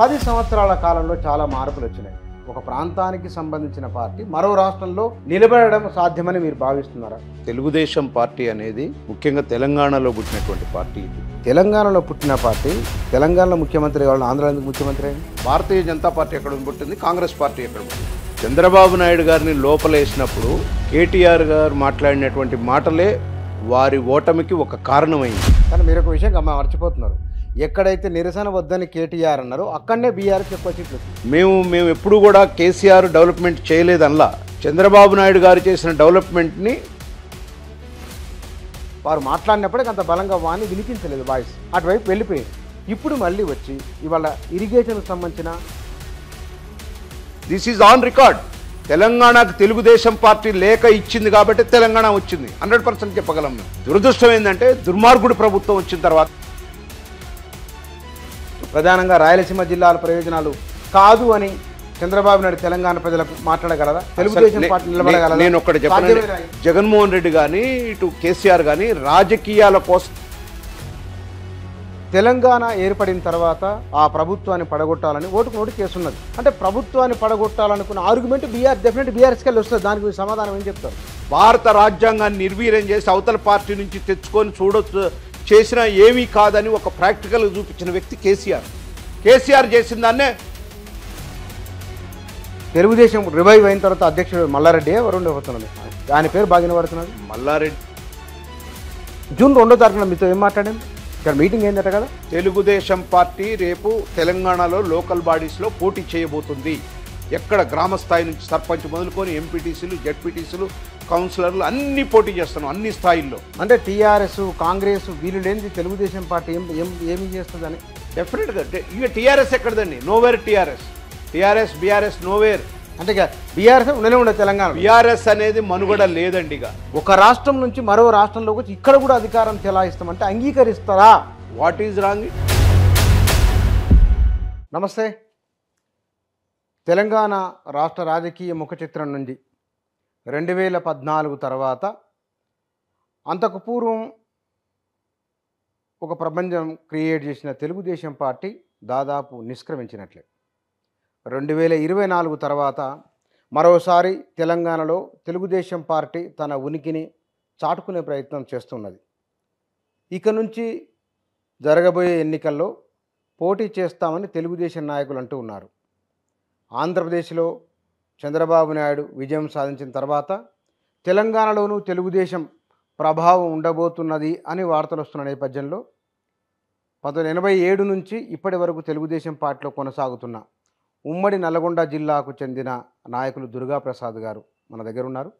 పది సంవత్సరాల కాలంలో చాలా మార్పులు వచ్చినాయి ఒక ప్రాంతానికి సంబంధించిన పార్టీ మరో రాష్ట్రంలో నిలబడడం సాధ్యమని మీరు భావిస్తున్నారా తెలుగుదేశం పార్టీ అనేది ముఖ్యంగా తెలంగాణలో పుట్టినటువంటి పార్టీ ఇది తెలంగాణలో పుట్టిన పార్టీ తెలంగాణలో ముఖ్యమంత్రి కావాలని ఆంధ్ర ఎందుకు ముఖ్యమంత్రి భారతీయ జనతా పార్టీ ఎక్కడ పుట్టింది కాంగ్రెస్ పార్టీ ఎక్కడ పుట్టింది చంద్రబాబు నాయుడు గారిని లోపలేసినప్పుడు కేటీఆర్ గారు మాట్లాడినటువంటి మాటలే వారి ఓటమికి ఒక కారణమైంది కానీ మీరు ఒక విషయం మర్చిపోతున్నారు ఎక్కడైతే నిరసన వద్దని కేటీఆర్ అన్నారో అక్కడనే బీఆర్ఎస్ ఎక్కువ సీట్లు మేము మేము ఎప్పుడు కూడా కేసీఆర్ డెవలప్మెంట్ చేయలేదనలా చంద్రబాబు నాయుడు గారు చేసిన డెవలప్మెంట్ని వారు మాట్లాడినప్పటికీ అంత బలంగా వాణి వినిపించలేదు వాయిస్ అటువైపు వెళ్ళిపోయింది ఇప్పుడు మళ్ళీ వచ్చి ఇవాళ ఇరిగేషన్కి సంబంధించిన దిస్ ఈజ్ ఆన్ రికార్డ్ తెలంగాణకు తెలుగుదేశం పార్టీ లేఖ ఇచ్చింది కాబట్టి తెలంగాణ వచ్చింది హండ్రెడ్ పర్సెంట్ చెప్పగలం దురదృష్టం ఏంటంటే దుర్మార్గుడు ప్రభుత్వం వచ్చిన తర్వాత ప్రధానంగా రాయలసీమ జిల్లాల ప్రయోజనాలు కాదు అని చంద్రబాబు నాయుడు తెలంగాణ ప్రజలకు మాట్లాడగలదా తెలుగుదేశం పార్టీ నేను ఒక్కటి చెప్పాను జగన్మోహన్ రెడ్డి కానీ ఇటు కేసీఆర్ కానీ రాజకీయాల కోసం తెలంగాణ ఏర్పడిన తర్వాత ఆ ప్రభుత్వాన్ని పడగొట్టాలని ఓటుకు నోటు చేస్తున్నది అంటే ప్రభుత్వాన్ని పడగొట్టాలనుకున్న ఆర్గ్యుమెంట్ బీఆర్ డెఫినెట్ బీఆర్ఎస్కి వెళ్ళి వస్తుంది దానికి సమాధానం ఏం చెప్తారు భారత రాజ్యాంగాన్ని నిర్వీర్యం చేసి అవతల పార్టీ నుంచి తెచ్చుకొని చూడొచ్చు చేసినా ఏమీ కాదని ఒక ప్రాక్టికల్ చూపించిన వ్యక్తి కేసీఆర్ కేసీఆర్ చేసిన దాన్నే తెలుగుదేశం రివైవ్ అయిన తర్వాత అధ్యక్షుడు మల్లారెడ్డి ఎవరు పోతున్నాడు దాని పేరు బాగా పడుతున్నాడు మల్లారెడ్డి జూన్ రెండో తారీఖున మీతో ఏం మాట్లాడాను ఇక్కడ మీటింగ్ ఏంటంట కదా తెలుగుదేశం పార్టీ రేపు తెలంగాణలో లోకల్ బాడీస్లో పోటీ చేయబోతుంది ఎక్కడ గ్రామ స్థాయి నుంచి సర్పంచ్ మొదలుకొని ఎంపీటీసీలు జడ్పీటీసీలు కౌన్సిలర్లు అన్ని పోటీ చేస్తున్నాం అన్ని స్థాయిల్లో అంటే టీఆర్ఎస్ కాంగ్రెస్ వీళ్ళు లేనిది తెలుగుదేశం పార్టీ ఏం ఏం అని చేస్తుందని డెఫినెట్గా ఇక టీఆర్ఎస్ ఎక్కడదండి nowhere TRS TRS BRS nowhere అంటే బీఆర్ఎస్ ఉండనే ఉండదు తెలంగాణ బీఆర్ఎస్ అనేది మనుగడ hmm. లేదండి ఇక ఒక రాష్ట్రం నుంచి మరో రాష్ట్రంలోకి వచ్చి ఇక్కడ కూడా అధికారం చెలాయిస్తామంటే అంగీకరిస్తారా what is wrong Namaste Telangana రాష్ట్ర రాజకీయ ముఖ చిత్రం నుండి రెండు వేల పద్నాలుగు తర్వాత అంతకు పూర్వం ఒక ప్రపంచం క్రియేట్ చేసిన తెలుగుదేశం పార్టీ దాదాపు నిష్క్రమించినట్లే రెండు వేల ఇరవై నాలుగు తర్వాత మరోసారి తెలంగాణలో తెలుగుదేశం పార్టీ తన ఉనికిని చాటుకునే ప్రయత్నం చేస్తున్నది ఇక నుంచి జరగబోయే ఎన్నికల్లో పోటీ చేస్తామని తెలుగుదేశం నాయకులు అంటూ ఉన్నారు ఆంధ్రప్రదేశ్లో చంద్రబాబు నాయుడు విజయం సాధించిన తర్వాత తెలంగాణలోనూ తెలుగుదేశం ప్రభావం ఉండబోతున్నది అని వార్తలు వస్తున్న నేపథ్యంలో పంతొమ్మిది ఎనభై ఏడు నుంచి ఇప్పటి వరకు తెలుగుదేశం పార్టీలో కొనసాగుతున్న ఉమ్మడి నల్గొండ జిల్లాకు చెందిన నాయకులు దుర్గాప్రసాద్ గారు మన దగ్గర ఉన్నారు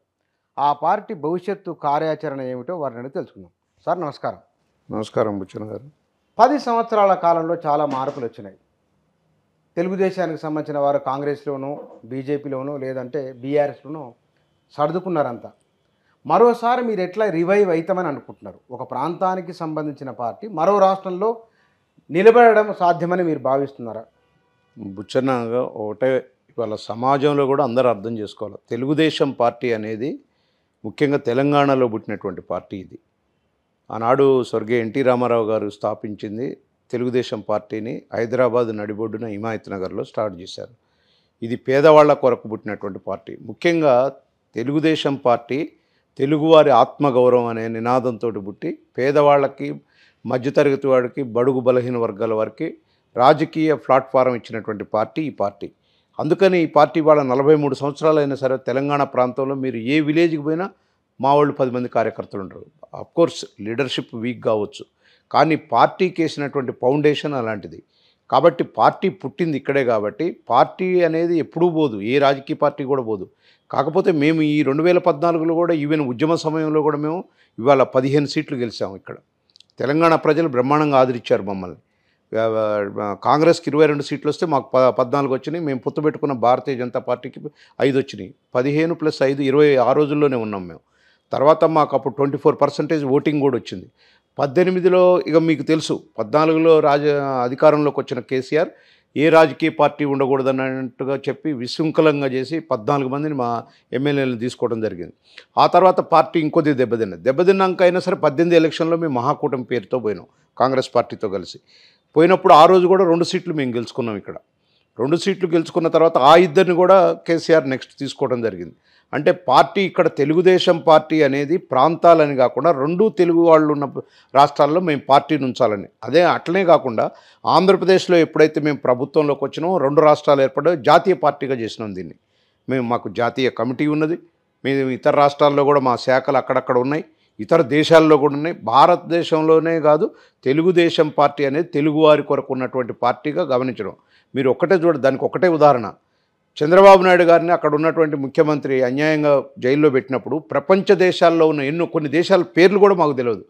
ఆ పార్టీ భవిష్యత్తు కార్యాచరణ ఏమిటో వారిని తెలుసుకుందాం సార్ నమస్కారం నమస్కారం బుచ్చన్ గారు పది సంవత్సరాల కాలంలో చాలా మార్పులు వచ్చినాయి తెలుగుదేశానికి సంబంధించిన వారు కాంగ్రెస్లోనూ బీజేపీలోనూ లేదంటే బీఆర్ఎస్లోనూ సర్దుకున్నారంతా మరోసారి మీరు ఎట్లా రివైవ్ అవుతామని అనుకుంటున్నారు ఒక ప్రాంతానికి సంబంధించిన పార్టీ మరో రాష్ట్రంలో నిలబడడం సాధ్యమని మీరు భావిస్తున్నారా బుచ్చన్నగా ఒకటే ఇవాళ సమాజంలో కూడా అందరూ అర్థం చేసుకోవాలి తెలుగుదేశం పార్టీ అనేది ముఖ్యంగా తెలంగాణలో పుట్టినటువంటి పార్టీ ఇది ఆనాడు స్వర్గీయ ఎన్టీ రామారావు గారు స్థాపించింది తెలుగుదేశం పార్టీని హైదరాబాద్ నడిబొడ్డున హిమాయత్ నగర్లో స్టార్ట్ చేశారు ఇది పేదవాళ్ల కొరకు పుట్టినటువంటి పార్టీ ముఖ్యంగా తెలుగుదేశం పార్టీ తెలుగువారి ఆత్మగౌరవం అనే నినాదంతో పుట్టి పేదవాళ్ళకి మధ్యతరగతి వాడికి బడుగు బలహీన వర్గాల వారికి రాజకీయ ప్లాట్ఫారం ఇచ్చినటువంటి పార్టీ ఈ పార్టీ అందుకని ఈ పార్టీ వాళ్ళ నలభై మూడు సంవత్సరాలైనా సరే తెలంగాణ ప్రాంతంలో మీరు ఏ విలేజ్కి పోయినా మా వాళ్ళు పది మంది కార్యకర్తలు ఉండరు అఫ్కోర్స్ లీడర్షిప్ వీక్ కావచ్చు కానీ పార్టీకి వేసినటువంటి ఫౌండేషన్ అలాంటిది కాబట్టి పార్టీ పుట్టింది ఇక్కడే కాబట్టి పార్టీ అనేది ఎప్పుడూ పోదు ఏ రాజకీయ పార్టీ కూడా పోదు కాకపోతే మేము ఈ రెండు వేల పద్నాలుగులో కూడా ఈవెన్ ఉద్యమ సమయంలో కూడా మేము ఇవాళ పదిహేను సీట్లు గెలిచాము ఇక్కడ తెలంగాణ ప్రజలు బ్రహ్మాండంగా ఆదరించారు మమ్మల్ని కాంగ్రెస్కి ఇరవై రెండు సీట్లు వస్తే మాకు ప పద్నాలుగు వచ్చినాయి మేము పొత్తుపెట్టుకున్న భారతీయ జనతా పార్టీకి ఐదు వచ్చినాయి పదిహేను ప్లస్ ఐదు ఇరవై ఆ రోజుల్లోనే ఉన్నాం మేము తర్వాత మాకు అప్పుడు ట్వంటీ ఫోర్ పర్సెంటేజ్ ఓటింగ్ కూడా వచ్చింది పద్దెనిమిదిలో ఇక మీకు తెలుసు పద్నాలుగులో రాజ అధికారంలోకి వచ్చిన కేసీఆర్ ఏ రాజకీయ పార్టీ ఉండకూడదన్నట్టుగా చెప్పి విశృంఖలంగా చేసి పద్నాలుగు మందిని మా ఎమ్మెల్యేలను తీసుకోవడం జరిగింది ఆ తర్వాత పార్టీ ఇంకొద్ది దెబ్బతిన్నది దెబ్బతిన్నాక అయినా సరే పద్దెనిమిది ఎలక్షన్లో మేము మహాకూటమి పేరుతో పోయినాం కాంగ్రెస్ పార్టీతో కలిసి పోయినప్పుడు ఆ రోజు కూడా రెండు సీట్లు మేము గెలుచుకున్నాం ఇక్కడ రెండు సీట్లు గెలుచుకున్న తర్వాత ఆ ఇద్దరిని కూడా కేసీఆర్ నెక్స్ట్ తీసుకోవడం జరిగింది అంటే పార్టీ ఇక్కడ తెలుగుదేశం పార్టీ అనేది ప్రాంతాలని కాకుండా రెండు తెలుగు వాళ్ళు ఉన్న రాష్ట్రాల్లో మేము పార్టీని ఉంచాలని అదే అట్లనే కాకుండా ఆంధ్రప్రదేశ్లో ఎప్పుడైతే మేము ప్రభుత్వంలోకి వచ్చినామో రెండు రాష్ట్రాలు ఏర్పడో జాతీయ పార్టీగా చేసినాం దీన్ని మేము మాకు జాతీయ కమిటీ ఉన్నది మేము ఇతర రాష్ట్రాల్లో కూడా మా శాఖలు అక్కడక్కడ ఉన్నాయి ఇతర దేశాల్లో కూడా ఉన్నాయి భారతదేశంలోనే కాదు తెలుగుదేశం పార్టీ అనేది తెలుగువారి కొరకు ఉన్నటువంటి పార్టీగా గమనించడం మీరు ఒక్కటే చూడ దానికి ఒకటే ఉదాహరణ చంద్రబాబు నాయుడు గారిని అక్కడ ఉన్నటువంటి ముఖ్యమంత్రి అన్యాయంగా జైల్లో పెట్టినప్పుడు ప్రపంచ దేశాల్లో ఉన్న ఎన్నో కొన్ని దేశాల పేర్లు కూడా మాకు తెలియదు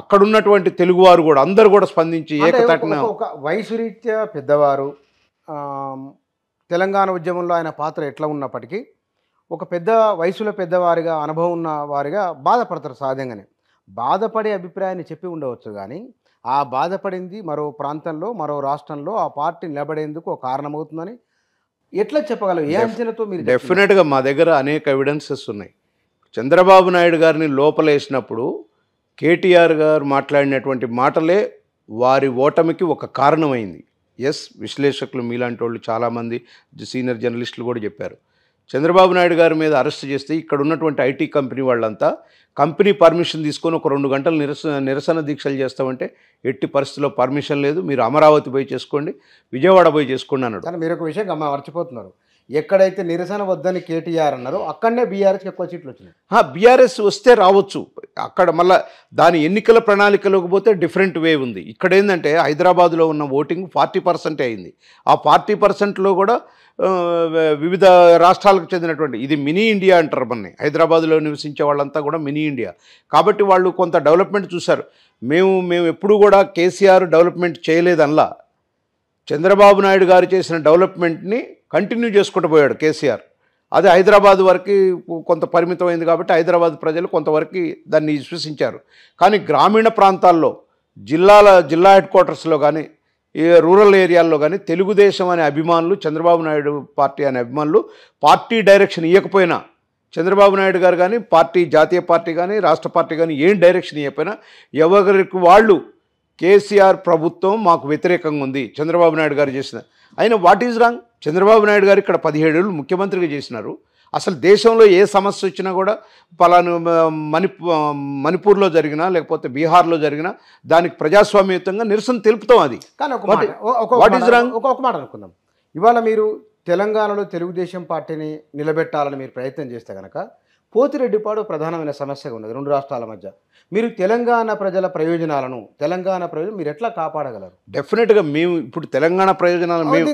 అక్కడ ఉన్నటువంటి తెలుగువారు కూడా అందరు కూడా స్పందించి ఏకతాటిన ఒక వయసు రీత్యా పెద్దవారు తెలంగాణ ఉద్యమంలో ఆయన పాత్ర ఎట్లా ఉన్నప్పటికీ ఒక పెద్ద వయసులో పెద్దవారిగా అనుభవం ఉన్న వారిగా బాధపడతారు సహజంగానే బాధపడే అభిప్రాయాన్ని చెప్పి ఉండవచ్చు కానీ ఆ బాధపడింది మరో ప్రాంతంలో మరో రాష్ట్రంలో ఆ పార్టీ నిలబడేందుకు ఒక కారణమవుతుందని ఎట్లా చెప్పగలరు ఏ అంచనాతో మీరు డెఫినెట్గా మా దగ్గర అనేక ఎవిడెన్సెస్ ఉన్నాయి చంద్రబాబు నాయుడు గారిని లోపలేసినప్పుడు కేటీఆర్ గారు మాట్లాడినటువంటి మాటలే వారి ఓటమికి ఒక కారణమైంది ఎస్ విశ్లేషకులు మీలాంటి వాళ్ళు చాలామంది సీనియర్ జర్నలిస్టులు కూడా చెప్పారు చంద్రబాబు నాయుడు గారి మీద అరెస్ట్ చేస్తే ఇక్కడ ఉన్నటువంటి ఐటీ కంపెనీ వాళ్ళంతా కంపెనీ పర్మిషన్ తీసుకొని ఒక రెండు గంటలు నిరసన నిరసన దీక్షలు చేస్తామంటే ఎట్టి పరిస్థితుల్లో పర్మిషన్ లేదు మీరు అమరావతి పోయి చేసుకోండి విజయవాడ పోయి చేసుకోండి అన్నాడు కానీ మీరు ఒక విషయం గమ్మ మర్చిపోతున్నారు ఎక్కడైతే నిరసన వద్దని కేటీఆర్ అన్నారో అక్కడనే బీఆర్ఎస్ ఎక్కువ సీట్లు వచ్చినాయి బీఆర్ఎస్ వస్తే రావచ్చు అక్కడ మళ్ళీ దాని ఎన్నికల ప్రణాళికలోకి పోతే డిఫరెంట్ వే ఉంది ఇక్కడ ఏంటంటే హైదరాబాద్లో ఉన్న ఓటింగ్ ఫార్టీ పర్సెంటే అయింది ఆ ఫార్టీ పర్సెంట్లో కూడా వివిధ రాష్ట్రాలకు చెందినటువంటి ఇది మినీ ఇండియా అంటారు మన హైదరాబాద్లో నివసించే వాళ్ళంతా కూడా మినీ ఇండియా కాబట్టి వాళ్ళు కొంత డెవలప్మెంట్ చూశారు మేము మేము ఎప్పుడు కూడా కేసీఆర్ డెవలప్మెంట్ చేయలేదనలా చంద్రబాబు నాయుడు గారు చేసిన డెవలప్మెంట్ని కంటిన్యూ చేసుకుంటూ పోయాడు కేసీఆర్ అదే హైదరాబాద్ వరకు కొంత పరిమితమైంది కాబట్టి హైదరాబాద్ ప్రజలు కొంతవరకు దాన్ని విశ్వసించారు కానీ గ్రామీణ ప్రాంతాల్లో జిల్లాల జిల్లా హెడ్ క్వార్టర్స్లో కానీ రూరల్ ఏరియాల్లో కానీ తెలుగుదేశం అనే అభిమానులు చంద్రబాబు నాయుడు పార్టీ అనే అభిమానులు పార్టీ డైరెక్షన్ ఇవ్వకపోయినా చంద్రబాబు నాయుడు గారు కానీ పార్టీ జాతీయ పార్టీ కానీ రాష్ట్ర పార్టీ కానీ ఏం డైరెక్షన్ ఇవ్వకపోయినా ఎవరికి వాళ్ళు కేసీఆర్ ప్రభుత్వం మాకు వ్యతిరేకంగా ఉంది చంద్రబాబు నాయుడు గారు చేసిన అయినా what is wrong Chandrababu Naidu garu ఇక్కడ పదిహేడు ముఖ్యమంత్రిగా చేసినారు అసలు దేశంలో ఏ సమస్య వచ్చినా కూడా పలాను మణి మణిపూర్లో జరిగినా లేకపోతే బీహార్లో జరిగినా దానికి ప్రజాస్వామ్యయుతంగా నిరసన తెలుపుతాం అది కానీ ఒక మాట మాట అనుకుందాం ఇవాళ మీరు తెలంగాణలో తెలుగుదేశం పార్టీని నిలబెట్టాలని మీరు ప్రయత్నం చేస్తే కనుక పోతిరెడ్డిపాడు ప్రధానమైన సమస్యగా ఉన్నది రెండు రాష్ట్రాల మధ్య మీరు తెలంగాణ ప్రజల ప్రయోజనాలను తెలంగాణ ప్రయోజనం మీరు ఎట్లా కాపాడగలరు డెఫినెట్గా మేము ఇప్పుడు తెలంగాణ ప్రయోజనాలు మేము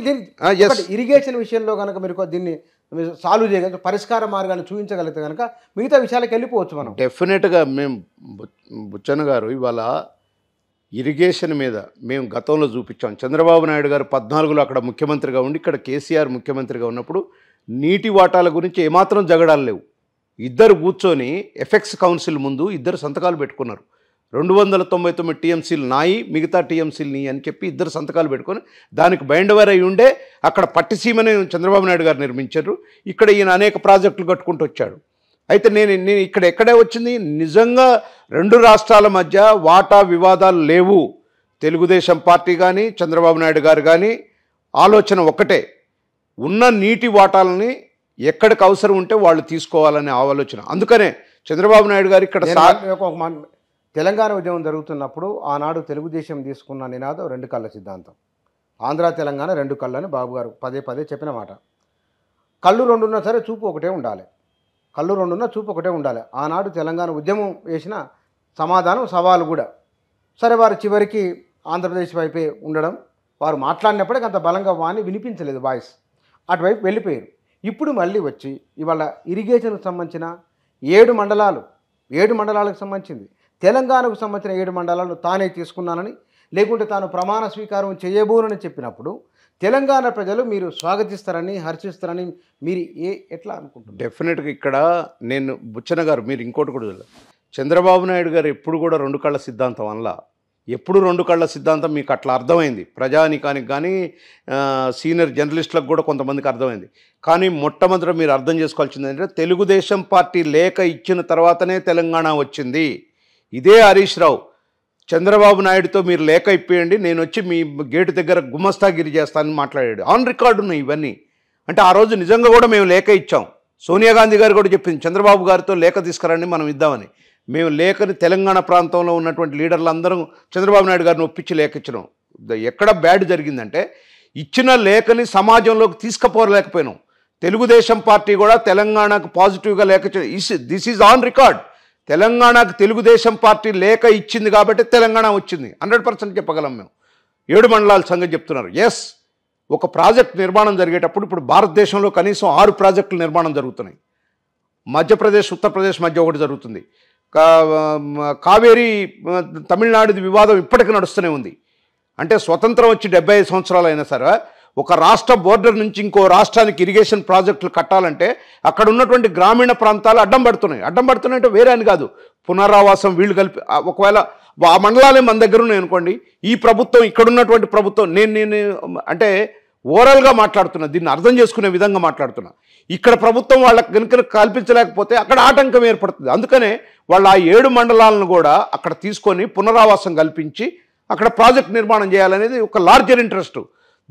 ఇరిగేషన్ ah, విషయంలో కనుక మీరు దీన్ని సాల్వ్ చేయగలిగితే పరిష్కార మార్గాలు చూపించగలిగితే కనుక మిగతా విషయాలకు వెళ్ళిపోవచ్చు మనం డెఫినెట్గా మేము బుచ్చన్న గారు ఇవాళ ఇరిగేషన్ మీద మేము గతంలో చూపించాం చంద్రబాబు నాయుడు గారు పద్నాలుగులో అక్కడ ముఖ్యమంత్రిగా ఉండి ఇక్కడ కేసీఆర్ ముఖ్యమంత్రిగా ఉన్నప్పుడు నీటి వాటాల గురించి ఏమాత్రం జగడాలు లేవు ఇద్దరు కూర్చొని ఎఫెక్స్ కౌన్సిల్ ముందు ఇద్దరు సంతకాలు పెట్టుకున్నారు రెండు వందల తొంభై తొమ్మిది టీఎంసీలు నాయి మిగతా టీఎంసీలు నీ అని చెప్పి ఇద్దరు సంతకాలు పెట్టుకొని దానికి బైండవర్ అయి ఉండే అక్కడ పట్టిసీమని చంద్రబాబు నాయుడు గారు నిర్మించారు ఇక్కడ ఈయన అనేక ప్రాజెక్టులు కట్టుకుంటూ వచ్చాడు అయితే నేను నేను ఇక్కడ ఎక్కడే వచ్చింది నిజంగా రెండు రాష్ట్రాల మధ్య వాటా వివాదాలు లేవు తెలుగుదేశం పార్టీ కానీ చంద్రబాబు నాయుడు గారు కానీ ఆలోచన ఒకటే ఉన్న నీటి వాటాలని ఎక్కడికి అవసరం ఉంటే వాళ్ళు తీసుకోవాలనే ఆలోచన అందుకనే చంద్రబాబు నాయుడు గారు ఇక్కడ తెలంగాణ ఉద్యమం జరుగుతున్నప్పుడు ఆనాడు తెలుగుదేశం తీసుకున్న నినాదం రెండు కళ్ళ సిద్ధాంతం ఆంధ్ర తెలంగాణ రెండు కళ్ళని బాబుగారు పదే పదే చెప్పిన మాట కళ్ళు రెండున్నా సరే చూపు ఒకటే ఉండాలి కళ్ళు రెండున్నా చూపు ఒకటే ఉండాలి ఆనాడు తెలంగాణ ఉద్యమం వేసిన సమాధానం సవాలు కూడా సరే వారు చివరికి ఆంధ్రప్రదేశ్ వైపే ఉండడం వారు మాట్లాడినప్పటికీ అంత బలంగా వాణి వినిపించలేదు వాయిస్ అటువైపు వెళ్ళిపోయారు ఇప్పుడు మళ్ళీ వచ్చి ఇవాళ ఇరిగేషన్కు సంబంధించిన ఏడు మండలాలు ఏడు మండలాలకు సంబంధించింది తెలంగాణకు సంబంధించిన ఏడు మండలాలను తానే తీసుకున్నానని లేకుంటే తాను ప్రమాణ స్వీకారం చేయబోనని చెప్పినప్పుడు తెలంగాణ ప్రజలు మీరు స్వాగతిస్తారని హర్షిస్తారని మీరు ఏ ఎట్లా అనుకుంటున్నారు డెఫినెట్గా ఇక్కడ నేను బుచ్చన గారు మీరు ఇంకోటి కూడా చంద్రబాబు నాయుడు గారు ఎప్పుడు కూడా రెండు కళ్ళ సిద్ధాంతం వల్ల ఎప్పుడు రెండు కళ్ళ సిద్ధాంతం మీకు అట్లా అర్థమైంది ప్రజానికానికి కానీ సీనియర్ జర్నలిస్టులకు కూడా కొంతమందికి అర్థమైంది కానీ మొట్టమొదట మీరు అర్థం చేసుకోవాల్సింది ఏంటంటే తెలుగుదేశం పార్టీ లేఖ ఇచ్చిన తర్వాతనే తెలంగాణ వచ్చింది ఇదే హరీష్ రావు చంద్రబాబు నాయుడుతో మీరు లేఖ ఇప్పేయండి నేను వచ్చి మీ గేటు దగ్గర గిరి చేస్తానని మాట్లాడాడు ఆన్ రికార్డు ఉన్నాయి ఇవన్నీ అంటే ఆ రోజు నిజంగా కూడా మేము లేఖ ఇచ్చాం సోనియా గాంధీ గారు కూడా చెప్పింది చంద్రబాబు గారితో లేఖ తీసుకురండి మనం ఇద్దామని మేము లేఖని తెలంగాణ ప్రాంతంలో ఉన్నటువంటి లీడర్లందరం చంద్రబాబు నాయుడు గారిని ఒప్పించి లేఖ ఇచ్చినాం ఎక్కడ బ్యాడ్ జరిగిందంటే ఇచ్చిన లేఖని సమాజంలోకి తీసుకుపోలేకపోయినాం తెలుగుదేశం పార్టీ కూడా తెలంగాణకు పాజిటివ్గా లేఖ is this is on record తెలంగాణకు తెలుగుదేశం పార్టీ లేఖ ఇచ్చింది కాబట్టి తెలంగాణ వచ్చింది హండ్రెడ్ పర్సెంట్ చెప్పగలం మేము ఏడు మండలాల సంఘం చెప్తున్నారు ఎస్ ఒక ప్రాజెక్ట్ నిర్మాణం జరిగేటప్పుడు ఇప్పుడు భారతదేశంలో కనీసం ఆరు ప్రాజెక్టులు నిర్మాణం జరుగుతున్నాయి మధ్యప్రదేశ్ ఉత్తరప్రదేశ్ మధ్య ఒకటి జరుగుతుంది కావేరీ తమిళనాడుది వివాదం ఇప్పటికీ నడుస్తూనే ఉంది అంటే స్వతంత్రం వచ్చి డెబ్బై ఐదు సంవత్సరాలు అయినా సరే ఒక రాష్ట్ర బోర్డర్ నుంచి ఇంకో రాష్ట్రానికి ఇరిగేషన్ ప్రాజెక్టులు కట్టాలంటే అక్కడ ఉన్నటువంటి గ్రామీణ ప్రాంతాలు అడ్డం పడుతున్నాయి అడ్డం పడుతున్నాయి అంటే వేరే అని కాదు పునరావాసం వీళ్ళు కలిపి ఒకవేళ ఆ మండలాలే మన దగ్గర ఉన్నాయి అనుకోండి ఈ ప్రభుత్వం ఇక్కడ ఉన్నటువంటి ప్రభుత్వం నేను నేను అంటే ఓవరాల్గా మాట్లాడుతున్నా దీన్ని అర్థం చేసుకునే విధంగా మాట్లాడుతున్నా ఇక్కడ ప్రభుత్వం వాళ్ళకి కనుక కల్పించలేకపోతే అక్కడ ఆటంకం ఏర్పడుతుంది అందుకనే వాళ్ళు ఆ ఏడు మండలాలను కూడా అక్కడ తీసుకొని పునరావాసం కల్పించి అక్కడ ప్రాజెక్ట్ నిర్మాణం చేయాలనేది ఒక లార్జర్ ఇంట్రెస్ట్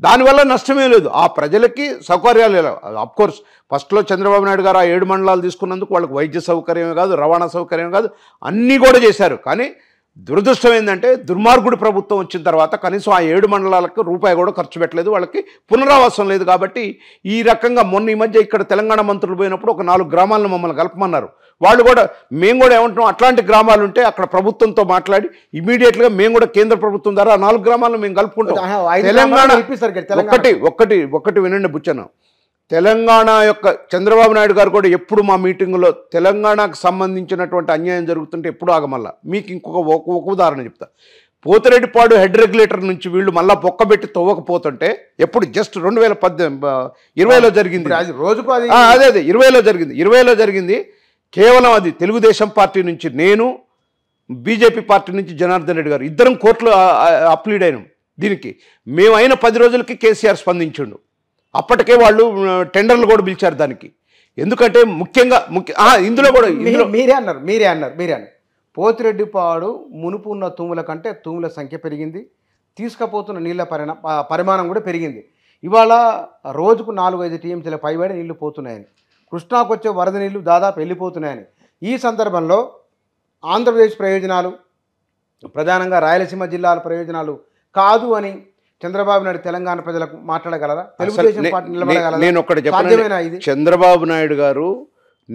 దానివల్ల నష్టమే లేదు ఆ ప్రజలకి సౌకర్యాలు అఫ్కోర్స్ ఫస్ట్లో చంద్రబాబు నాయుడు గారు ఆ ఏడు మండలాలు తీసుకున్నందుకు వాళ్ళకి వైద్య సౌకర్యమే కాదు రవాణా సౌకర్యం కాదు అన్నీ కూడా చేశారు కానీ దురదృష్టం ఏంటంటే దుర్మార్గుడు ప్రభుత్వం వచ్చిన తర్వాత కనీసం ఆ ఏడు మండలాలకు రూపాయి కూడా ఖర్చు పెట్టలేదు వాళ్ళకి పునరావాసం లేదు కాబట్టి ఈ రకంగా మొన్న ఈ మధ్య ఇక్కడ తెలంగాణ మంత్రులు పోయినప్పుడు ఒక నాలుగు గ్రామాలను మమ్మల్ని కలపమన్నారు వాళ్ళు కూడా మేము కూడా ఏమంటున్నాం అట్లాంటి గ్రామాలు ఉంటే అక్కడ ప్రభుత్వంతో మాట్లాడి ఇమీడియట్గా మేము కూడా కేంద్ర ప్రభుత్వం ద్వారా నాలుగు గ్రామాలను మేము కలుపుకుంటాం తెలంగాణ ఒకటి ఒకటి ఒకటి వినండి బుచ్చను తెలంగాణ యొక్క చంద్రబాబు నాయుడు గారు కూడా ఎప్పుడు మా మీటింగులో తెలంగాణకు సంబంధించినటువంటి అన్యాయం జరుగుతుంటే ఎప్పుడు ఆగమల్ల మీకు ఇంకొక ఒక ఉదాహరణ చెప్తా పోతిరెడ్డిపాడు హెడ్ రెగ్యులేటర్ నుంచి వీళ్ళు మళ్ళీ బొక్క పెట్టి తవ్వకపోతుంటే ఎప్పుడు జస్ట్ రెండు వేల పద్దెనిమిది ఇరవైలో జరిగింది రోజుకు అదే అదే ఇరవైలో జరిగింది ఇరవైలో జరిగింది కేవలం అది తెలుగుదేశం పార్టీ నుంచి నేను బీజేపీ పార్టీ నుంచి జనార్దన్ రెడ్డి గారు ఇద్దరం కోర్టులో అప్లీడ్ అయినాం దీనికి మేము అయిన పది రోజులకి కేసీఆర్ స్పందించిండు అప్పటికే వాళ్ళు టెండర్లు కూడా పిలిచారు దానికి ఎందుకంటే ముఖ్యంగా ముఖ్య ఇందులో కూడా మీరే అన్నారు మీరే అన్నారు మీరే అన్నారు పోతిరెడ్డిపాడు మునుపు ఉన్న తూముల కంటే తూముల సంఖ్య పెరిగింది తీసుకపోతున్న నీళ్ళ పరిమాణం కూడా పెరిగింది ఇవాళ రోజుకు నాలుగు ఐదు టీఎంసీల పైబడి నీళ్లు పోతున్నాయని కృష్ణాకు వచ్చే వరద నీళ్లు దాదాపు వెళ్ళిపోతున్నాయని ఈ సందర్భంలో ఆంధ్రప్రదేశ్ ప్రయోజనాలు ప్రధానంగా రాయలసీమ జిల్లాల ప్రయోజనాలు కాదు అని చంద్రబాబు నాయుడు తెలంగాణ ప్రజలకు మాట్లాడగలరా తెలుగుదేశం పార్టీ నేను ఒకటి చంద్రబాబు నాయుడు గారు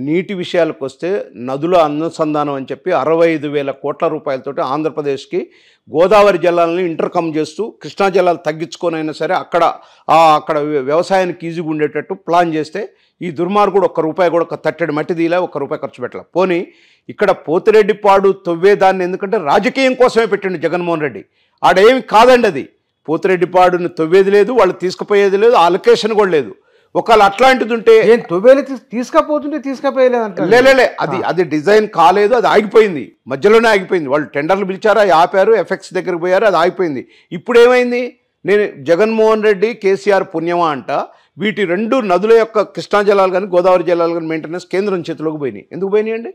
నీటి విషయాలకు వస్తే నదుల అనుసంధానం అని చెప్పి అరవై ఐదు వేల కోట్ల రూపాయలతోటి ఆంధ్రప్రదేశ్కి గోదావరి జిల్లాలని ఇంటర్కమ్ చేస్తూ కృష్ణా జలాలు తగ్గించుకొనైనా సరే అక్కడ అక్కడ వ్యవసాయానికి ఈజీగా ఉండేటట్టు ప్లాన్ చేస్తే ఈ దుర్మార్గుడు ఒక్క రూపాయి కూడా ఒక తట్టడి మట్టి తీలే ఒక్క రూపాయి ఖర్చు పెట్టలే పోనీ ఇక్కడ పోతిరెడ్డి పాడు తొవ్వేదాన్ని ఎందుకంటే రాజకీయం కోసమే పెట్టిండు జగన్మోహన్ రెడ్డి ఆడేమి కాదండి అది పూతరెడ్డిపాడుని తవ్వేది లేదు వాళ్ళు తీసుకుపోయేది లేదు అలొకేషన్ కూడా లేదు ఒకవేళ అట్లాంటిది ఉంటే తొవ్వేలు తీసుకపోతుంటే తీసుకపోయలేదంట లేలే అది అది డిజైన్ కాలేదు అది ఆగిపోయింది మధ్యలోనే ఆగిపోయింది వాళ్ళు టెండర్లు పిలిచారు ఆపారు ఎఫెక్ట్స్ దగ్గరికి పోయారు అది ఆగిపోయింది ఇప్పుడు ఏమైంది నేను జగన్మోహన్ రెడ్డి కేసీఆర్ పుణ్యమా అంట వీటి రెండు నదుల యొక్క కృష్ణా జిల్లాలు కానీ గోదావరి జిల్లాలు కానీ మెయింటెనెన్స్ కేంద్రం చేతిలోకి పోయినాయి ఎందుకు పోయినాయండి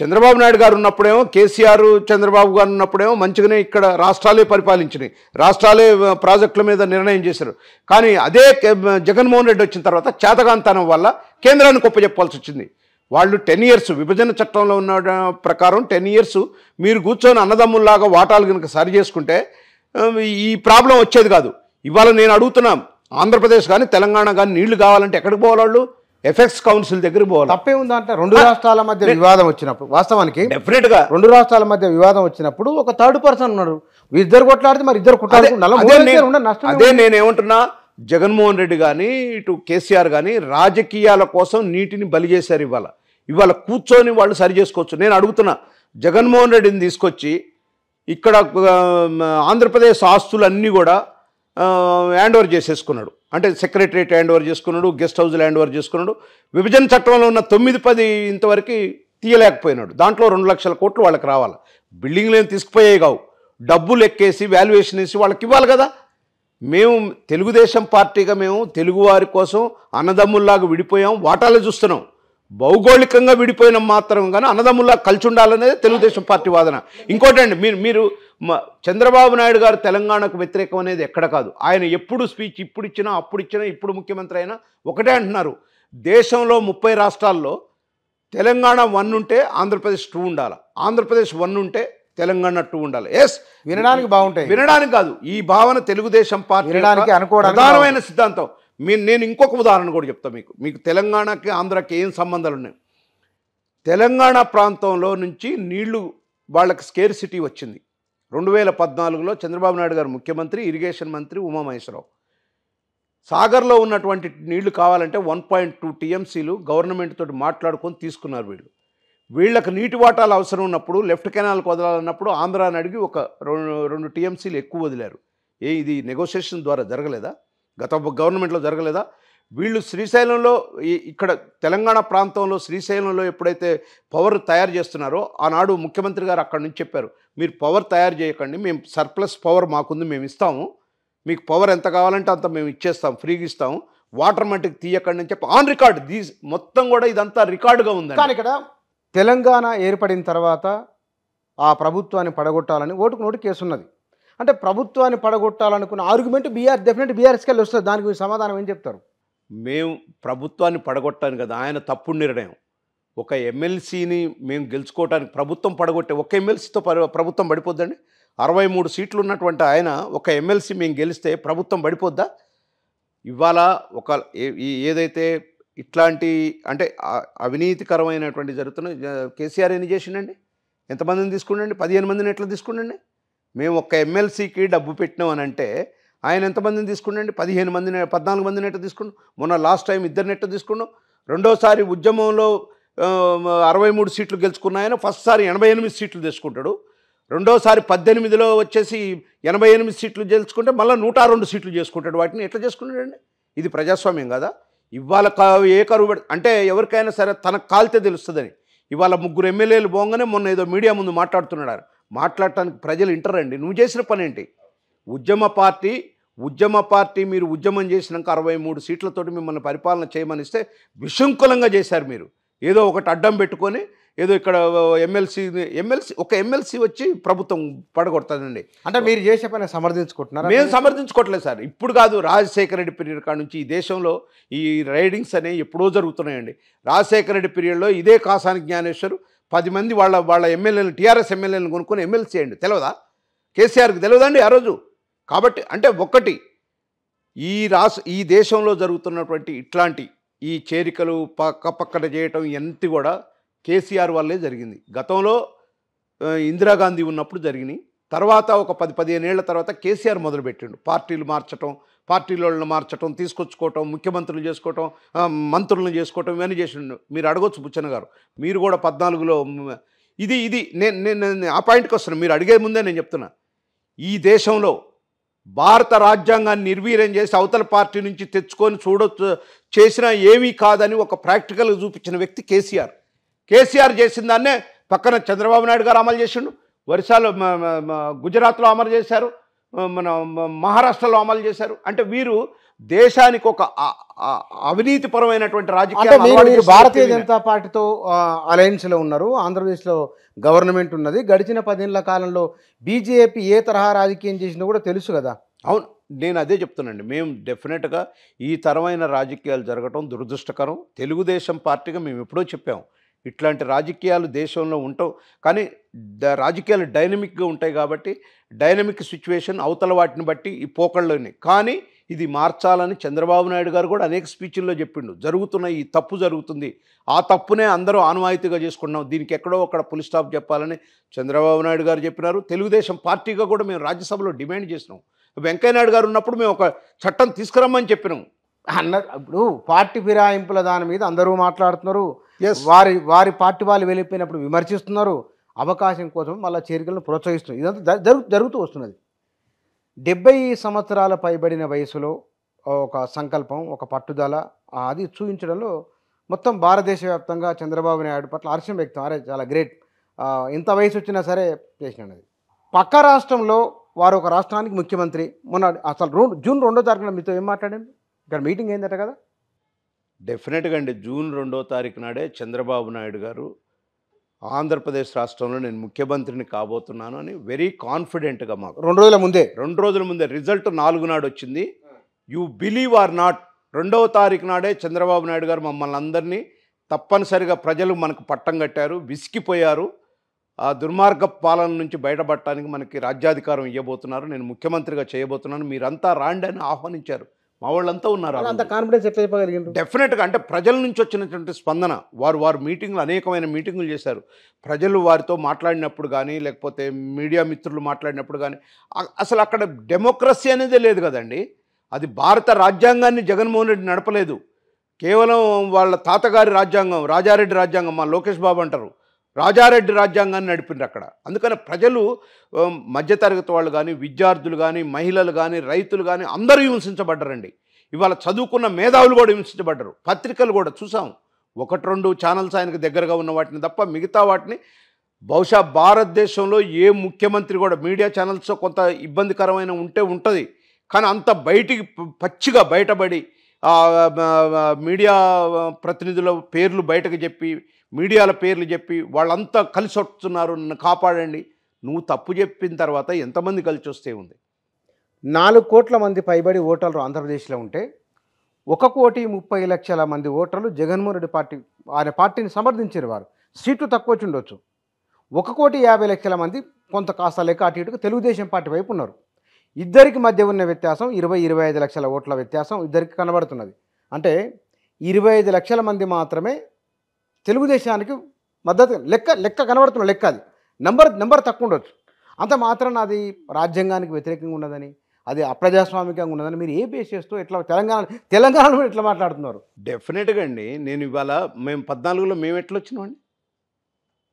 చంద్రబాబు నాయుడు గారు ఉన్నప్పుడేమో కేసీఆర్ చంద్రబాబు గారు ఉన్నప్పుడేమో మంచిగానే ఇక్కడ రాష్ట్రాలే పరిపాలించినాయి రాష్ట్రాలే ప్రాజెక్టుల మీద నిర్ణయం చేశారు కానీ అదే జగన్మోహన్ రెడ్డి వచ్చిన తర్వాత చేతగాంతనం వల్ల కేంద్రానికి చెప్పాల్సి వచ్చింది వాళ్ళు టెన్ ఇయర్స్ విభజన చట్టంలో ఉన్న ప్రకారం టెన్ ఇయర్స్ మీరు కూర్చొని అన్నదమ్ముల్లాగా వాటాలు కనుక సరి చేసుకుంటే ఈ ప్రాబ్లం వచ్చేది కాదు ఇవాళ నేను అడుగుతున్నాం ఆంధ్రప్రదేశ్ కానీ తెలంగాణ కానీ నీళ్లు కావాలంటే ఎక్కడికి పోవాలి వాళ్ళు ఎఫెక్ట్స్ కౌన్సిల్ దగ్గర పోవాలి తప్పే ఉంది అంటే రెండు రాష్ట్రాల మధ్య వివాదం వచ్చినప్పుడు వాస్తవానికి డెఫినెట్ గా రెండు రాష్ట్రాల మధ్య వివాదం వచ్చినప్పుడు ఒక థర్డ్ పర్సన్ ఉన్నాడు ఇద్దరు కొట్లాడితే మరి ఇద్దరు కొట్లాడుతున్నారు అదే నేను ఏమంటున్నా జగన్మోహన్ రెడ్డి కానీ ఇటు కేసీఆర్ కానీ రాజకీయాల కోసం నీటిని బలి చేశారు ఇవాళ ఇవాళ కూర్చొని వాళ్ళు సరి చేసుకోవచ్చు నేను అడుగుతున్నా జగన్మోహన్ రెడ్డిని తీసుకొచ్చి ఇక్కడ ఆంధ్రప్రదేశ్ ఆస్తులన్నీ కూడా హ్యాండ్ ఓవర్ చేసేసుకున్నాడు అంటే సెక్రటరియట్ హ్యాండ్ ఓవర్ చేసుకున్నాడు గెస్ట్ హౌస్ హ్యాండ్ ఓవర్ చేసుకున్నాడు విభజన చట్టంలో ఉన్న తొమ్మిది పది ఇంతవరకు తీయలేకపోయినాడు దాంట్లో రెండు లక్షల కోట్లు వాళ్ళకి రావాలి బిల్డింగ్లు ఏం తీసుకుపోయే కావు డబ్బులు ఎక్కేసి వాల్యుయేషన్ వేసి వాళ్ళకి ఇవ్వాలి కదా మేము తెలుగుదేశం పార్టీగా మేము తెలుగువారి కోసం అన్నదమ్ముల్లాగా విడిపోయాం వాటాలు చూస్తున్నాం భౌగోళికంగా విడిపోయిన మాత్రం కానీ అన్నదమ్ముల్లా కలిసి ఉండాలనేది తెలుగుదేశం పార్టీ వాదన ఇంకోటండి మీరు మీరు చంద్రబాబు నాయుడు గారు తెలంగాణకు వ్యతిరేకం అనేది ఎక్కడ కాదు ఆయన ఎప్పుడు స్పీచ్ ఇప్పుడు ఇచ్చినా అప్పుడు ఇచ్చినా ఇప్పుడు ముఖ్యమంత్రి అయినా ఒకటే అంటున్నారు దేశంలో ముప్పై రాష్ట్రాల్లో తెలంగాణ వన్ ఉంటే ఆంధ్రప్రదేశ్ టూ ఉండాలి ఆంధ్రప్రదేశ్ వన్ ఉంటే తెలంగాణ టూ ఉండాలి ఎస్ వినడానికి బాగుంటాయి వినడానికి కాదు ఈ భావన తెలుగుదేశం పార్టీ ప్రధానమైన సిద్ధాంతం మీ నేను ఇంకొక ఉదాహరణ కూడా చెప్తాను మీకు మీకు తెలంగాణకి ఆంధ్రాకి ఏం సంబంధాలు ఉన్నాయి తెలంగాణ ప్రాంతంలో నుంచి నీళ్లు వాళ్ళకి స్కేర్ సిటీ వచ్చింది రెండు వేల పద్నాలుగులో చంద్రబాబు నాయుడు గారు ముఖ్యమంత్రి ఇరిగేషన్ మంత్రి ఉమామహేశ్వరరావు సాగర్లో ఉన్నటువంటి నీళ్లు కావాలంటే వన్ పాయింట్ టూ టీఎంసీలు గవర్నమెంట్ తోటి మాట్లాడుకొని తీసుకున్నారు వీళ్ళు వీళ్ళకి నీటి వాటాలు అవసరం ఉన్నప్పుడు లెఫ్ట్ కెనాల్కి వదలాలన్నప్పుడు ఆంధ్రాని అడిగి ఒక రెండు రెండు టీఎంసీలు ఎక్కువ వదిలారు ఏ ఇది నెగోషియేషన్ ద్వారా జరగలేదా గత గవర్నమెంట్లో జరగలేదా వీళ్ళు శ్రీశైలంలో ఇక్కడ తెలంగాణ ప్రాంతంలో శ్రీశైలంలో ఎప్పుడైతే పవర్ తయారు చేస్తున్నారో ఆనాడు ముఖ్యమంత్రి గారు అక్కడ నుంచి చెప్పారు మీరు పవర్ తయారు చేయకండి మేము సర్ప్లస్ పవర్ మాకుంది మేము ఇస్తాము మీకు పవర్ ఎంత కావాలంటే అంత మేము ఇచ్చేస్తాం ఫ్రీగా ఇస్తాము వాటర్ మట్టికి తీయకండి అని చెప్పి ఆన్ రికార్డ్ దీస్ మొత్తం కూడా ఇదంతా రికార్డుగా ఉంది కానీ ఇక్కడ తెలంగాణ ఏర్పడిన తర్వాత ఆ ప్రభుత్వాన్ని పడగొట్టాలని ఓటుకు నోటు కేసు ఉన్నది అంటే ప్రభుత్వాన్ని పడగొట్టాలనుకున్న ఆర్గ్యుమెంట్ బీఆర్ డెఫినెట్ బీఆర్ఎస్కి వస్తుంది దానికి మీరు సమాధానం ఏం చెప్తారు మేము ప్రభుత్వాన్ని పడగొట్టాను కదా ఆయన తప్పుడు నిర్ణయం ఒక ఎమ్మెల్సీని మేము గెలుచుకోవడానికి ప్రభుత్వం పడగొట్టే ఒక ఎమ్మెల్సీతో ప్రభుత్వం పడిపోద్దండి అరవై మూడు సీట్లు ఉన్నటువంటి ఆయన ఒక ఎమ్మెల్సీ మేము గెలిస్తే ప్రభుత్వం పడిపోద్దా ఇవాళ ఒక ఏదైతే ఇట్లాంటి అంటే అవినీతికరమైనటువంటి జరుగుతున్న కేసీఆర్ ఎన్ని చేసిండండి ఎంతమందిని తీసుకుండండి పదిహేను మందిని ఎట్లా తీసుకుండండి మేము ఒక్క ఎమ్మెల్సీకి డబ్బు పెట్టినాం అని అంటే ఆయన ఎంతమందిని తీసుకున్నాండి పదిహేను మందిని పద్నాలుగు మందిని నెట్ తీసుకున్నాం మొన్న లాస్ట్ టైం ఇద్దరిని ఎట్ట తీసుకున్నాం రెండోసారి ఉద్యమంలో అరవై మూడు సీట్లు గెలుచుకున్నాయని ఫస్ట్ సారి ఎనభై ఎనిమిది సీట్లు తెచ్చుకుంటాడు రెండోసారి పద్దెనిమిదిలో వచ్చేసి ఎనభై ఎనిమిది సీట్లు గెలుచుకుంటే మళ్ళీ నూట రెండు సీట్లు చేసుకుంటాడు వాటిని ఎట్లా చేసుకున్నాడండి ఇది ప్రజాస్వామ్యం కదా ఇవాళ ఏ కరువు పెడ అంటే ఎవరికైనా సరే తనకు కాల్తే తెలుస్తుందని ఇవాళ ముగ్గురు ఎమ్మెల్యేలు పోగానే మొన్న ఏదో మీడియా ముందు మాట్లాడుతున్నాడు మాట్లాడటానికి ప్రజలు ఇంటరండి నువ్వు చేసిన పని ఏంటి ఉద్యమ పార్టీ ఉద్యమ పార్టీ మీరు ఉద్యమం చేసినాక అరవై మూడు సీట్లతోటి మిమ్మల్ని పరిపాలన చేయమనిస్తే విశృంఖలంగా చేశారు మీరు ఏదో ఒకటి అడ్డం పెట్టుకొని ఏదో ఇక్కడ ఎమ్మెల్సీ ఎమ్మెల్సీ ఒక ఎమ్మెల్సీ వచ్చి ప్రభుత్వం పడగొడుతుందండి అంటే మీరు చేసే పని సమర్థించుకుంటున్నారు మేము సమర్థించుకోవట్లేదు సార్ ఇప్పుడు కాదు రాజశేఖర రెడ్డి పీరియడ్ కాడ నుంచి ఈ దేశంలో ఈ రైడింగ్స్ అనేవి ఎప్పుడో జరుగుతున్నాయండి రాజశేఖర రెడ్డి పీరియడ్లో ఇదే కాసాని జ్ఞానేశ్వరు పది మంది వాళ్ళ వాళ్ళ ఎమ్మెల్యేలు టీఆర్ఎస్ ఎమ్మెల్యేలను కొనుక్కొని ఎమ్మెల్సీ చేయండి తెలియదా కేసీఆర్కి తెలియదండి ఆ రోజు కాబట్టి అంటే ఒక్కటి ఈ రాష్ ఈ దేశంలో జరుగుతున్నటువంటి ఇట్లాంటి ఈ చేరికలు పక్క పక్కన చేయటం ఎంత కూడా కేసీఆర్ వల్లే జరిగింది గతంలో ఇందిరాగాంధీ ఉన్నప్పుడు జరిగినాయి తర్వాత ఒక పది పదిహేను ఏళ్ల తర్వాత కేసీఆర్ మొదలుపెట్టిండు పార్టీలు మార్చటం పార్టీలను మార్చడం తీసుకొచ్చుకోవటం ముఖ్యమంత్రులు చేసుకోవటం మంత్రులను చేసుకోవటం ఇవన్నీ చేసిండు మీరు అడగొచ్చు బుచ్చన్న గారు మీరు కూడా పద్నాలుగులో ఇది ఇది నేను నేను ఆ పాయింట్కి వస్తున్నాను మీరు అడిగే ముందే నేను చెప్తున్నా ఈ దేశంలో భారత రాజ్యాంగాన్ని నిర్వీర్యం చేసి అవతల పార్టీ నుంచి తెచ్చుకొని చూడొచ్చు చేసినా ఏమీ కాదని ఒక ప్రాక్టికల్గా చూపించిన వ్యక్తి కేసీఆర్ కేసీఆర్ చేసిన దాన్నే పక్కన చంద్రబాబు నాయుడు గారు అమలు చేసిండు ఒరిస్సాలో గుజరాత్లో అమలు చేశారు మన మహారాష్ట్రలో అమలు చేశారు అంటే వీరు దేశానికి ఒక అవినీతిపరమైనటువంటి రాజకీయాలు భారతీయ జనతా పార్టీతో అలయన్స్లో ఉన్నారు ఆంధ్రప్రదేశ్లో గవర్నమెంట్ ఉన్నది గడిచిన పదేళ్ల కాలంలో బీజేపీ ఏ తరహా రాజకీయం చేసినా కూడా తెలుసు కదా అవును నేను అదే చెప్తున్నానండి మేము డెఫినెట్గా ఈ తరమైన రాజకీయాలు జరగటం దురదృష్టకరం తెలుగుదేశం పార్టీగా మేము ఎప్పుడో చెప్పాము ఇట్లాంటి రాజకీయాలు దేశంలో ఉంటావు కానీ రాజకీయాలు డైనమిక్గా ఉంటాయి కాబట్టి డైనమిక్ సిచ్యువేషన్ అవతల వాటిని బట్టి ఈ ఉన్నాయి కానీ ఇది మార్చాలని చంద్రబాబు నాయుడు గారు కూడా అనేక స్పీచ్ల్లో చెప్పిండు జరుగుతున్న ఈ తప్పు జరుగుతుంది ఆ తప్పునే అందరూ ఆనవాయితీగా చేసుకున్నాం దీనికి ఎక్కడో అక్కడ పులి స్టాప్ చెప్పాలని చంద్రబాబు నాయుడు గారు చెప్పినారు తెలుగుదేశం పార్టీగా కూడా మేము రాజ్యసభలో డిమాండ్ చేసినాం వెంకయ్యనాయుడు గారు ఉన్నప్పుడు మేము ఒక చట్టం తీసుకురమ్మని చెప్పినాం అన్న ఇప్పుడు పార్టీ ఫిరాయింపుల దాని మీద అందరూ మాట్లాడుతున్నారు వారి వారి పార్టీ వాళ్ళు వెళ్ళిపోయినప్పుడు విమర్శిస్తున్నారు అవకాశం కోసం మళ్ళీ చేరికలను ప్రోత్సహిస్తున్నారు ఇదంతా జరుగుతూ వస్తున్నది డెబ్బై సంవత్సరాల పైబడిన వయసులో ఒక సంకల్పం ఒక పట్టుదల అది చూపించడంలో మొత్తం భారతదేశ వ్యాప్తంగా చంద్రబాబు నాయుడు పట్ల హర్షం వ్యక్తం అరే చాలా గ్రేట్ ఇంత వయసు వచ్చినా సరే చేసినది పక్క రాష్ట్రంలో వారు ఒక రాష్ట్రానికి ముఖ్యమంత్రి మొన్న అసలు జూన్ రెండో తారీఖున మీతో ఏం మాట్లాడండి ఇక్కడ మీటింగ్ ఏందట కదా డెఫినెట్గా అండి జూన్ రెండో తారీఖు నాడే చంద్రబాబు నాయుడు గారు ఆంధ్రప్రదేశ్ రాష్ట్రంలో నేను ముఖ్యమంత్రిని కాబోతున్నాను అని వెరీ కాన్ఫిడెంట్గా మాకు రెండు రోజుల ముందే రెండు రోజుల ముందే రిజల్ట్ నాలుగు నాడు వచ్చింది యూ బిలీవ్ ఆర్ నాట్ రెండవ తారీఖు నాడే చంద్రబాబు నాయుడు గారు మమ్మల్ని అందరినీ తప్పనిసరిగా ప్రజలు మనకు పట్టం కట్టారు విసిగిపోయారు ఆ దుర్మార్గ పాలన నుంచి బయటపడటానికి మనకి రాజ్యాధికారం ఇవ్వబోతున్నారు నేను ముఖ్యమంత్రిగా చేయబోతున్నాను మీరంతా రాండి అని ఆహ్వానించారు మా వాళ్ళంతా ఉన్నారు అంత కాన్ఫిడెన్స్ ఎట్లా చెప్పగలిగింది డెఫినెట్గా అంటే ప్రజల నుంచి వచ్చినటువంటి స్పందన వారు వారు మీటింగ్లు అనేకమైన మీటింగులు చేశారు ప్రజలు వారితో మాట్లాడినప్పుడు కానీ లేకపోతే మీడియా మిత్రులు మాట్లాడినప్పుడు కానీ అసలు అక్కడ డెమోక్రసీ అనేది లేదు కదండి అది భారత రాజ్యాంగాన్ని జగన్మోహన్ రెడ్డి నడపలేదు కేవలం వాళ్ళ తాతగారి రాజ్యాంగం రాజారెడ్డి రాజ్యాంగం మా లోకేష్ బాబు అంటారు రాజారెడ్డి రాజ్యాంగాన్ని నడిపిండ్రు అక్కడ అందుకని ప్రజలు మధ్యతరగతి వాళ్ళు కానీ విద్యార్థులు కానీ మహిళలు కానీ రైతులు కానీ అందరూ హింసించబడ్డరండి ఇవాళ చదువుకున్న మేధావులు కూడా హింసించబడ్డరు పత్రికలు కూడా చూసాం ఒకటి రెండు ఛానల్స్ ఆయనకు దగ్గరగా ఉన్న వాటిని తప్ప మిగతా వాటిని బహుశా భారతదేశంలో ఏ ముఖ్యమంత్రి కూడా మీడియా ఛానల్స్తో కొంత ఇబ్బందికరమైన ఉంటే ఉంటుంది కానీ అంత బయటికి పచ్చిగా బయటపడి మీడియా ప్రతినిధుల పేర్లు బయటకు చెప్పి మీడియాల పేర్లు చెప్పి వాళ్ళంతా కలిసి వస్తున్నారు నన్ను కాపాడండి నువ్వు తప్పు చెప్పిన తర్వాత ఎంతమంది కలిసి వస్తే ఉంది నాలుగు కోట్ల మంది పైబడి ఓటర్లు ఆంధ్రప్రదేశ్లో ఉంటే ఒక కోటి ముప్పై లక్షల మంది ఓటర్లు జగన్మోహన్ రెడ్డి పార్టీ ఆయన పార్టీని సమర్థించిన వారు సీట్లు తక్కువ వచ్చి ఉండొచ్చు ఒక కోటి యాభై లక్షల మంది కొంత కాస్త లెక్క అటు ఇటుకు తెలుగుదేశం పార్టీ వైపు ఉన్నారు ఇద్దరికి మధ్య ఉన్న వ్యత్యాసం ఇరవై ఇరవై ఐదు లక్షల ఓట్ల వ్యత్యాసం ఇద్దరికి కనబడుతున్నది అంటే ఇరవై ఐదు లక్షల మంది మాత్రమే తెలుగుదేశానికి మద్దతు లెక్క లెక్క కనబడుతున్న లెక్క అది నెంబర్ నెంబర్ తక్కువ ఉండొచ్చు అంత మాత్రం అది రాజ్యాంగానికి వ్యతిరేకంగా ఉన్నదని అది అప్రజాస్వామికంగా ఉన్నదని మీరు ఏ బేస్ చేస్తూ ఎట్లా తెలంగాణ తెలంగాణలో ఎట్లా మాట్లాడుతున్నారు డెఫినెట్గా అండి నేను ఇవాళ మేము పద్నాలుగులో మేము ఎట్లా వచ్చినామండి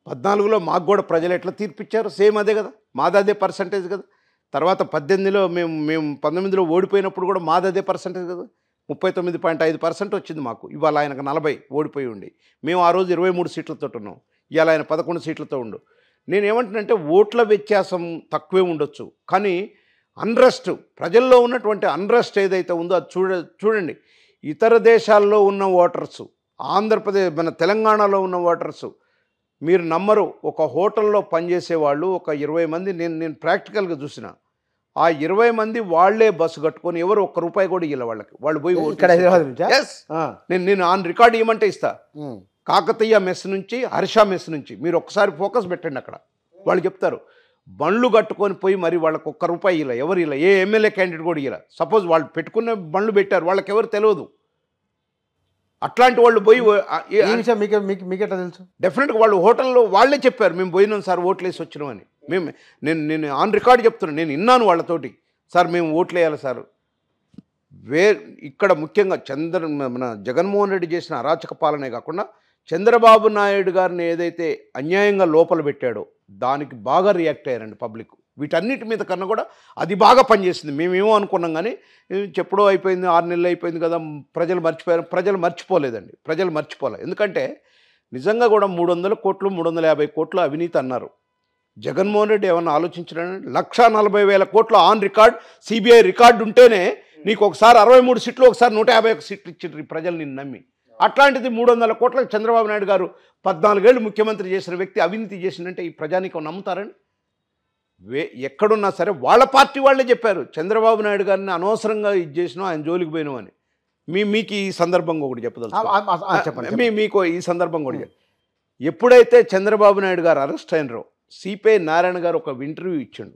పద్నాలుగులో మాకు కూడా ప్రజలు ఎట్లా తీర్పిచ్చారు సేమ్ అదే కదా మాది అదే పర్సంటేజ్ కదా తర్వాత పద్దెనిమిదిలో మేము మేము పంతొమ్మిదిలో ఓడిపోయినప్పుడు కూడా మాది అదే పర్సంటేజ్ కదా ముప్పై తొమ్మిది పాయింట్ ఐదు పర్సెంట్ వచ్చింది మాకు ఇవాళ ఆయనకు నలభై ఓడిపోయి ఉండి మేము ఆ రోజు ఇరవై మూడు సీట్లతో ఉన్నాం ఇవాళ ఆయన పదకొండు సీట్లతో ఉండు నేను ఏమంటున్నానంటే ఓట్ల వ్యత్యాసం తక్కువే ఉండొచ్చు కానీ అన్రెస్ట్ ప్రజల్లో ఉన్నటువంటి అన్రెస్ట్ ఏదైతే ఉందో అది చూడ చూడండి ఇతర దేశాల్లో ఉన్న ఓటర్స్ ఆంధ్రప్రదేశ్ మన తెలంగాణలో ఉన్న ఓటర్సు మీరు నమ్మరు ఒక హోటల్లో పనిచేసే వాళ్ళు ఒక ఇరవై మంది నేను నేను ప్రాక్టికల్గా చూసిన ఆ ఇరవై మంది వాళ్లే బస్సు కట్టుకొని ఎవరు ఒక్క రూపాయి కూడా ఇవ్వాలి వాళ్ళకి వాళ్ళు పోయి నేను నేను ఆన్ రికార్డ్ ఇవ్వమంటే ఇస్తా కాకతీయ మెస్ నుంచి హర్ష మెస్ నుంచి మీరు ఒకసారి ఫోకస్ పెట్టండి అక్కడ వాళ్ళు చెప్తారు బండ్లు కట్టుకొని పోయి మరి వాళ్ళకి ఒక్క రూపాయి ఇలా ఎవరు ఇలా ఏ ఎమ్మెల్యే క్యాండిడేట్ కూడా ఇలా సపోజ్ వాళ్ళు పెట్టుకునే బండ్లు పెట్టారు వాళ్ళకి ఎవరు తెలియదు అట్లాంటి వాళ్ళు పోయి మీకు మీకు ఎట్లా తెలుసు డెఫినెట్గా వాళ్ళు హోటల్లో వాళ్ళే చెప్పారు మేము పోయినాం సార్ ఓట్లేసి వచ్చినామని మేము నేను నేను ఆన్ రికార్డ్ చెప్తున్నాను నేను విన్నాను వాళ్ళతోటి సార్ మేము ఓట్లేయాలి సార్ వే ఇక్కడ ముఖ్యంగా చంద్ర మన జగన్మోహన్ రెడ్డి చేసిన అరాచక పాలనే కాకుండా చంద్రబాబు నాయుడు గారిని ఏదైతే అన్యాయంగా లోపల పెట్టాడో దానికి బాగా రియాక్ట్ అయ్యారండి పబ్లిక్ వీటన్నిటి మీద కన్నా కూడా అది బాగా పనిచేసింది మేమేమో అనుకున్నాం కానీ చెప్పుడో అయిపోయింది ఆరు నెలలు అయిపోయింది కదా ప్రజలు మర్చిపోయారు ప్రజలు మర్చిపోలేదండి ప్రజలు మర్చిపోలే ఎందుకంటే నిజంగా కూడా మూడు వందల కోట్లు మూడు వందల యాభై కోట్లు అవినీతి అన్నారు జగన్మోహన్ రెడ్డి ఏమన్నా ఆలోచించడం లక్ష నలభై వేల కోట్ల ఆన్ రికార్డ్ సిబిఐ రికార్డు ఉంటేనే నీకు ఒకసారి అరవై మూడు సీట్లు ఒకసారి నూట యాభై ఒక సీట్లు ఇచ్చిండ్రు ప్రజలు నిన్ను నమ్మి అట్లాంటిది మూడు వందల కోట్లకు చంద్రబాబు నాయుడు గారు పద్నాలుగేళ్ళు ముఖ్యమంత్రి చేసిన వ్యక్తి అవినీతి చేసిందంటే ఈ ప్రజానికం నమ్ముతారని వే ఎక్కడున్నా సరే వాళ్ళ పార్టీ వాళ్ళే చెప్పారు చంద్రబాబు నాయుడు గారిని అనవసరంగా ఇది చేసినా ఆయన జోలికి పోయినా అని మీ మీకు ఈ సందర్భంగా ఒకటి చెప్పదలు మీ మీకు ఈ సందర్భంగా కూడా ఎప్పుడైతే చంద్రబాబు నాయుడు గారు అరెస్ట్ అయినరో సిపే నారాయణ గారు ఒక ఇంటర్వ్యూ ఇచ్చిండు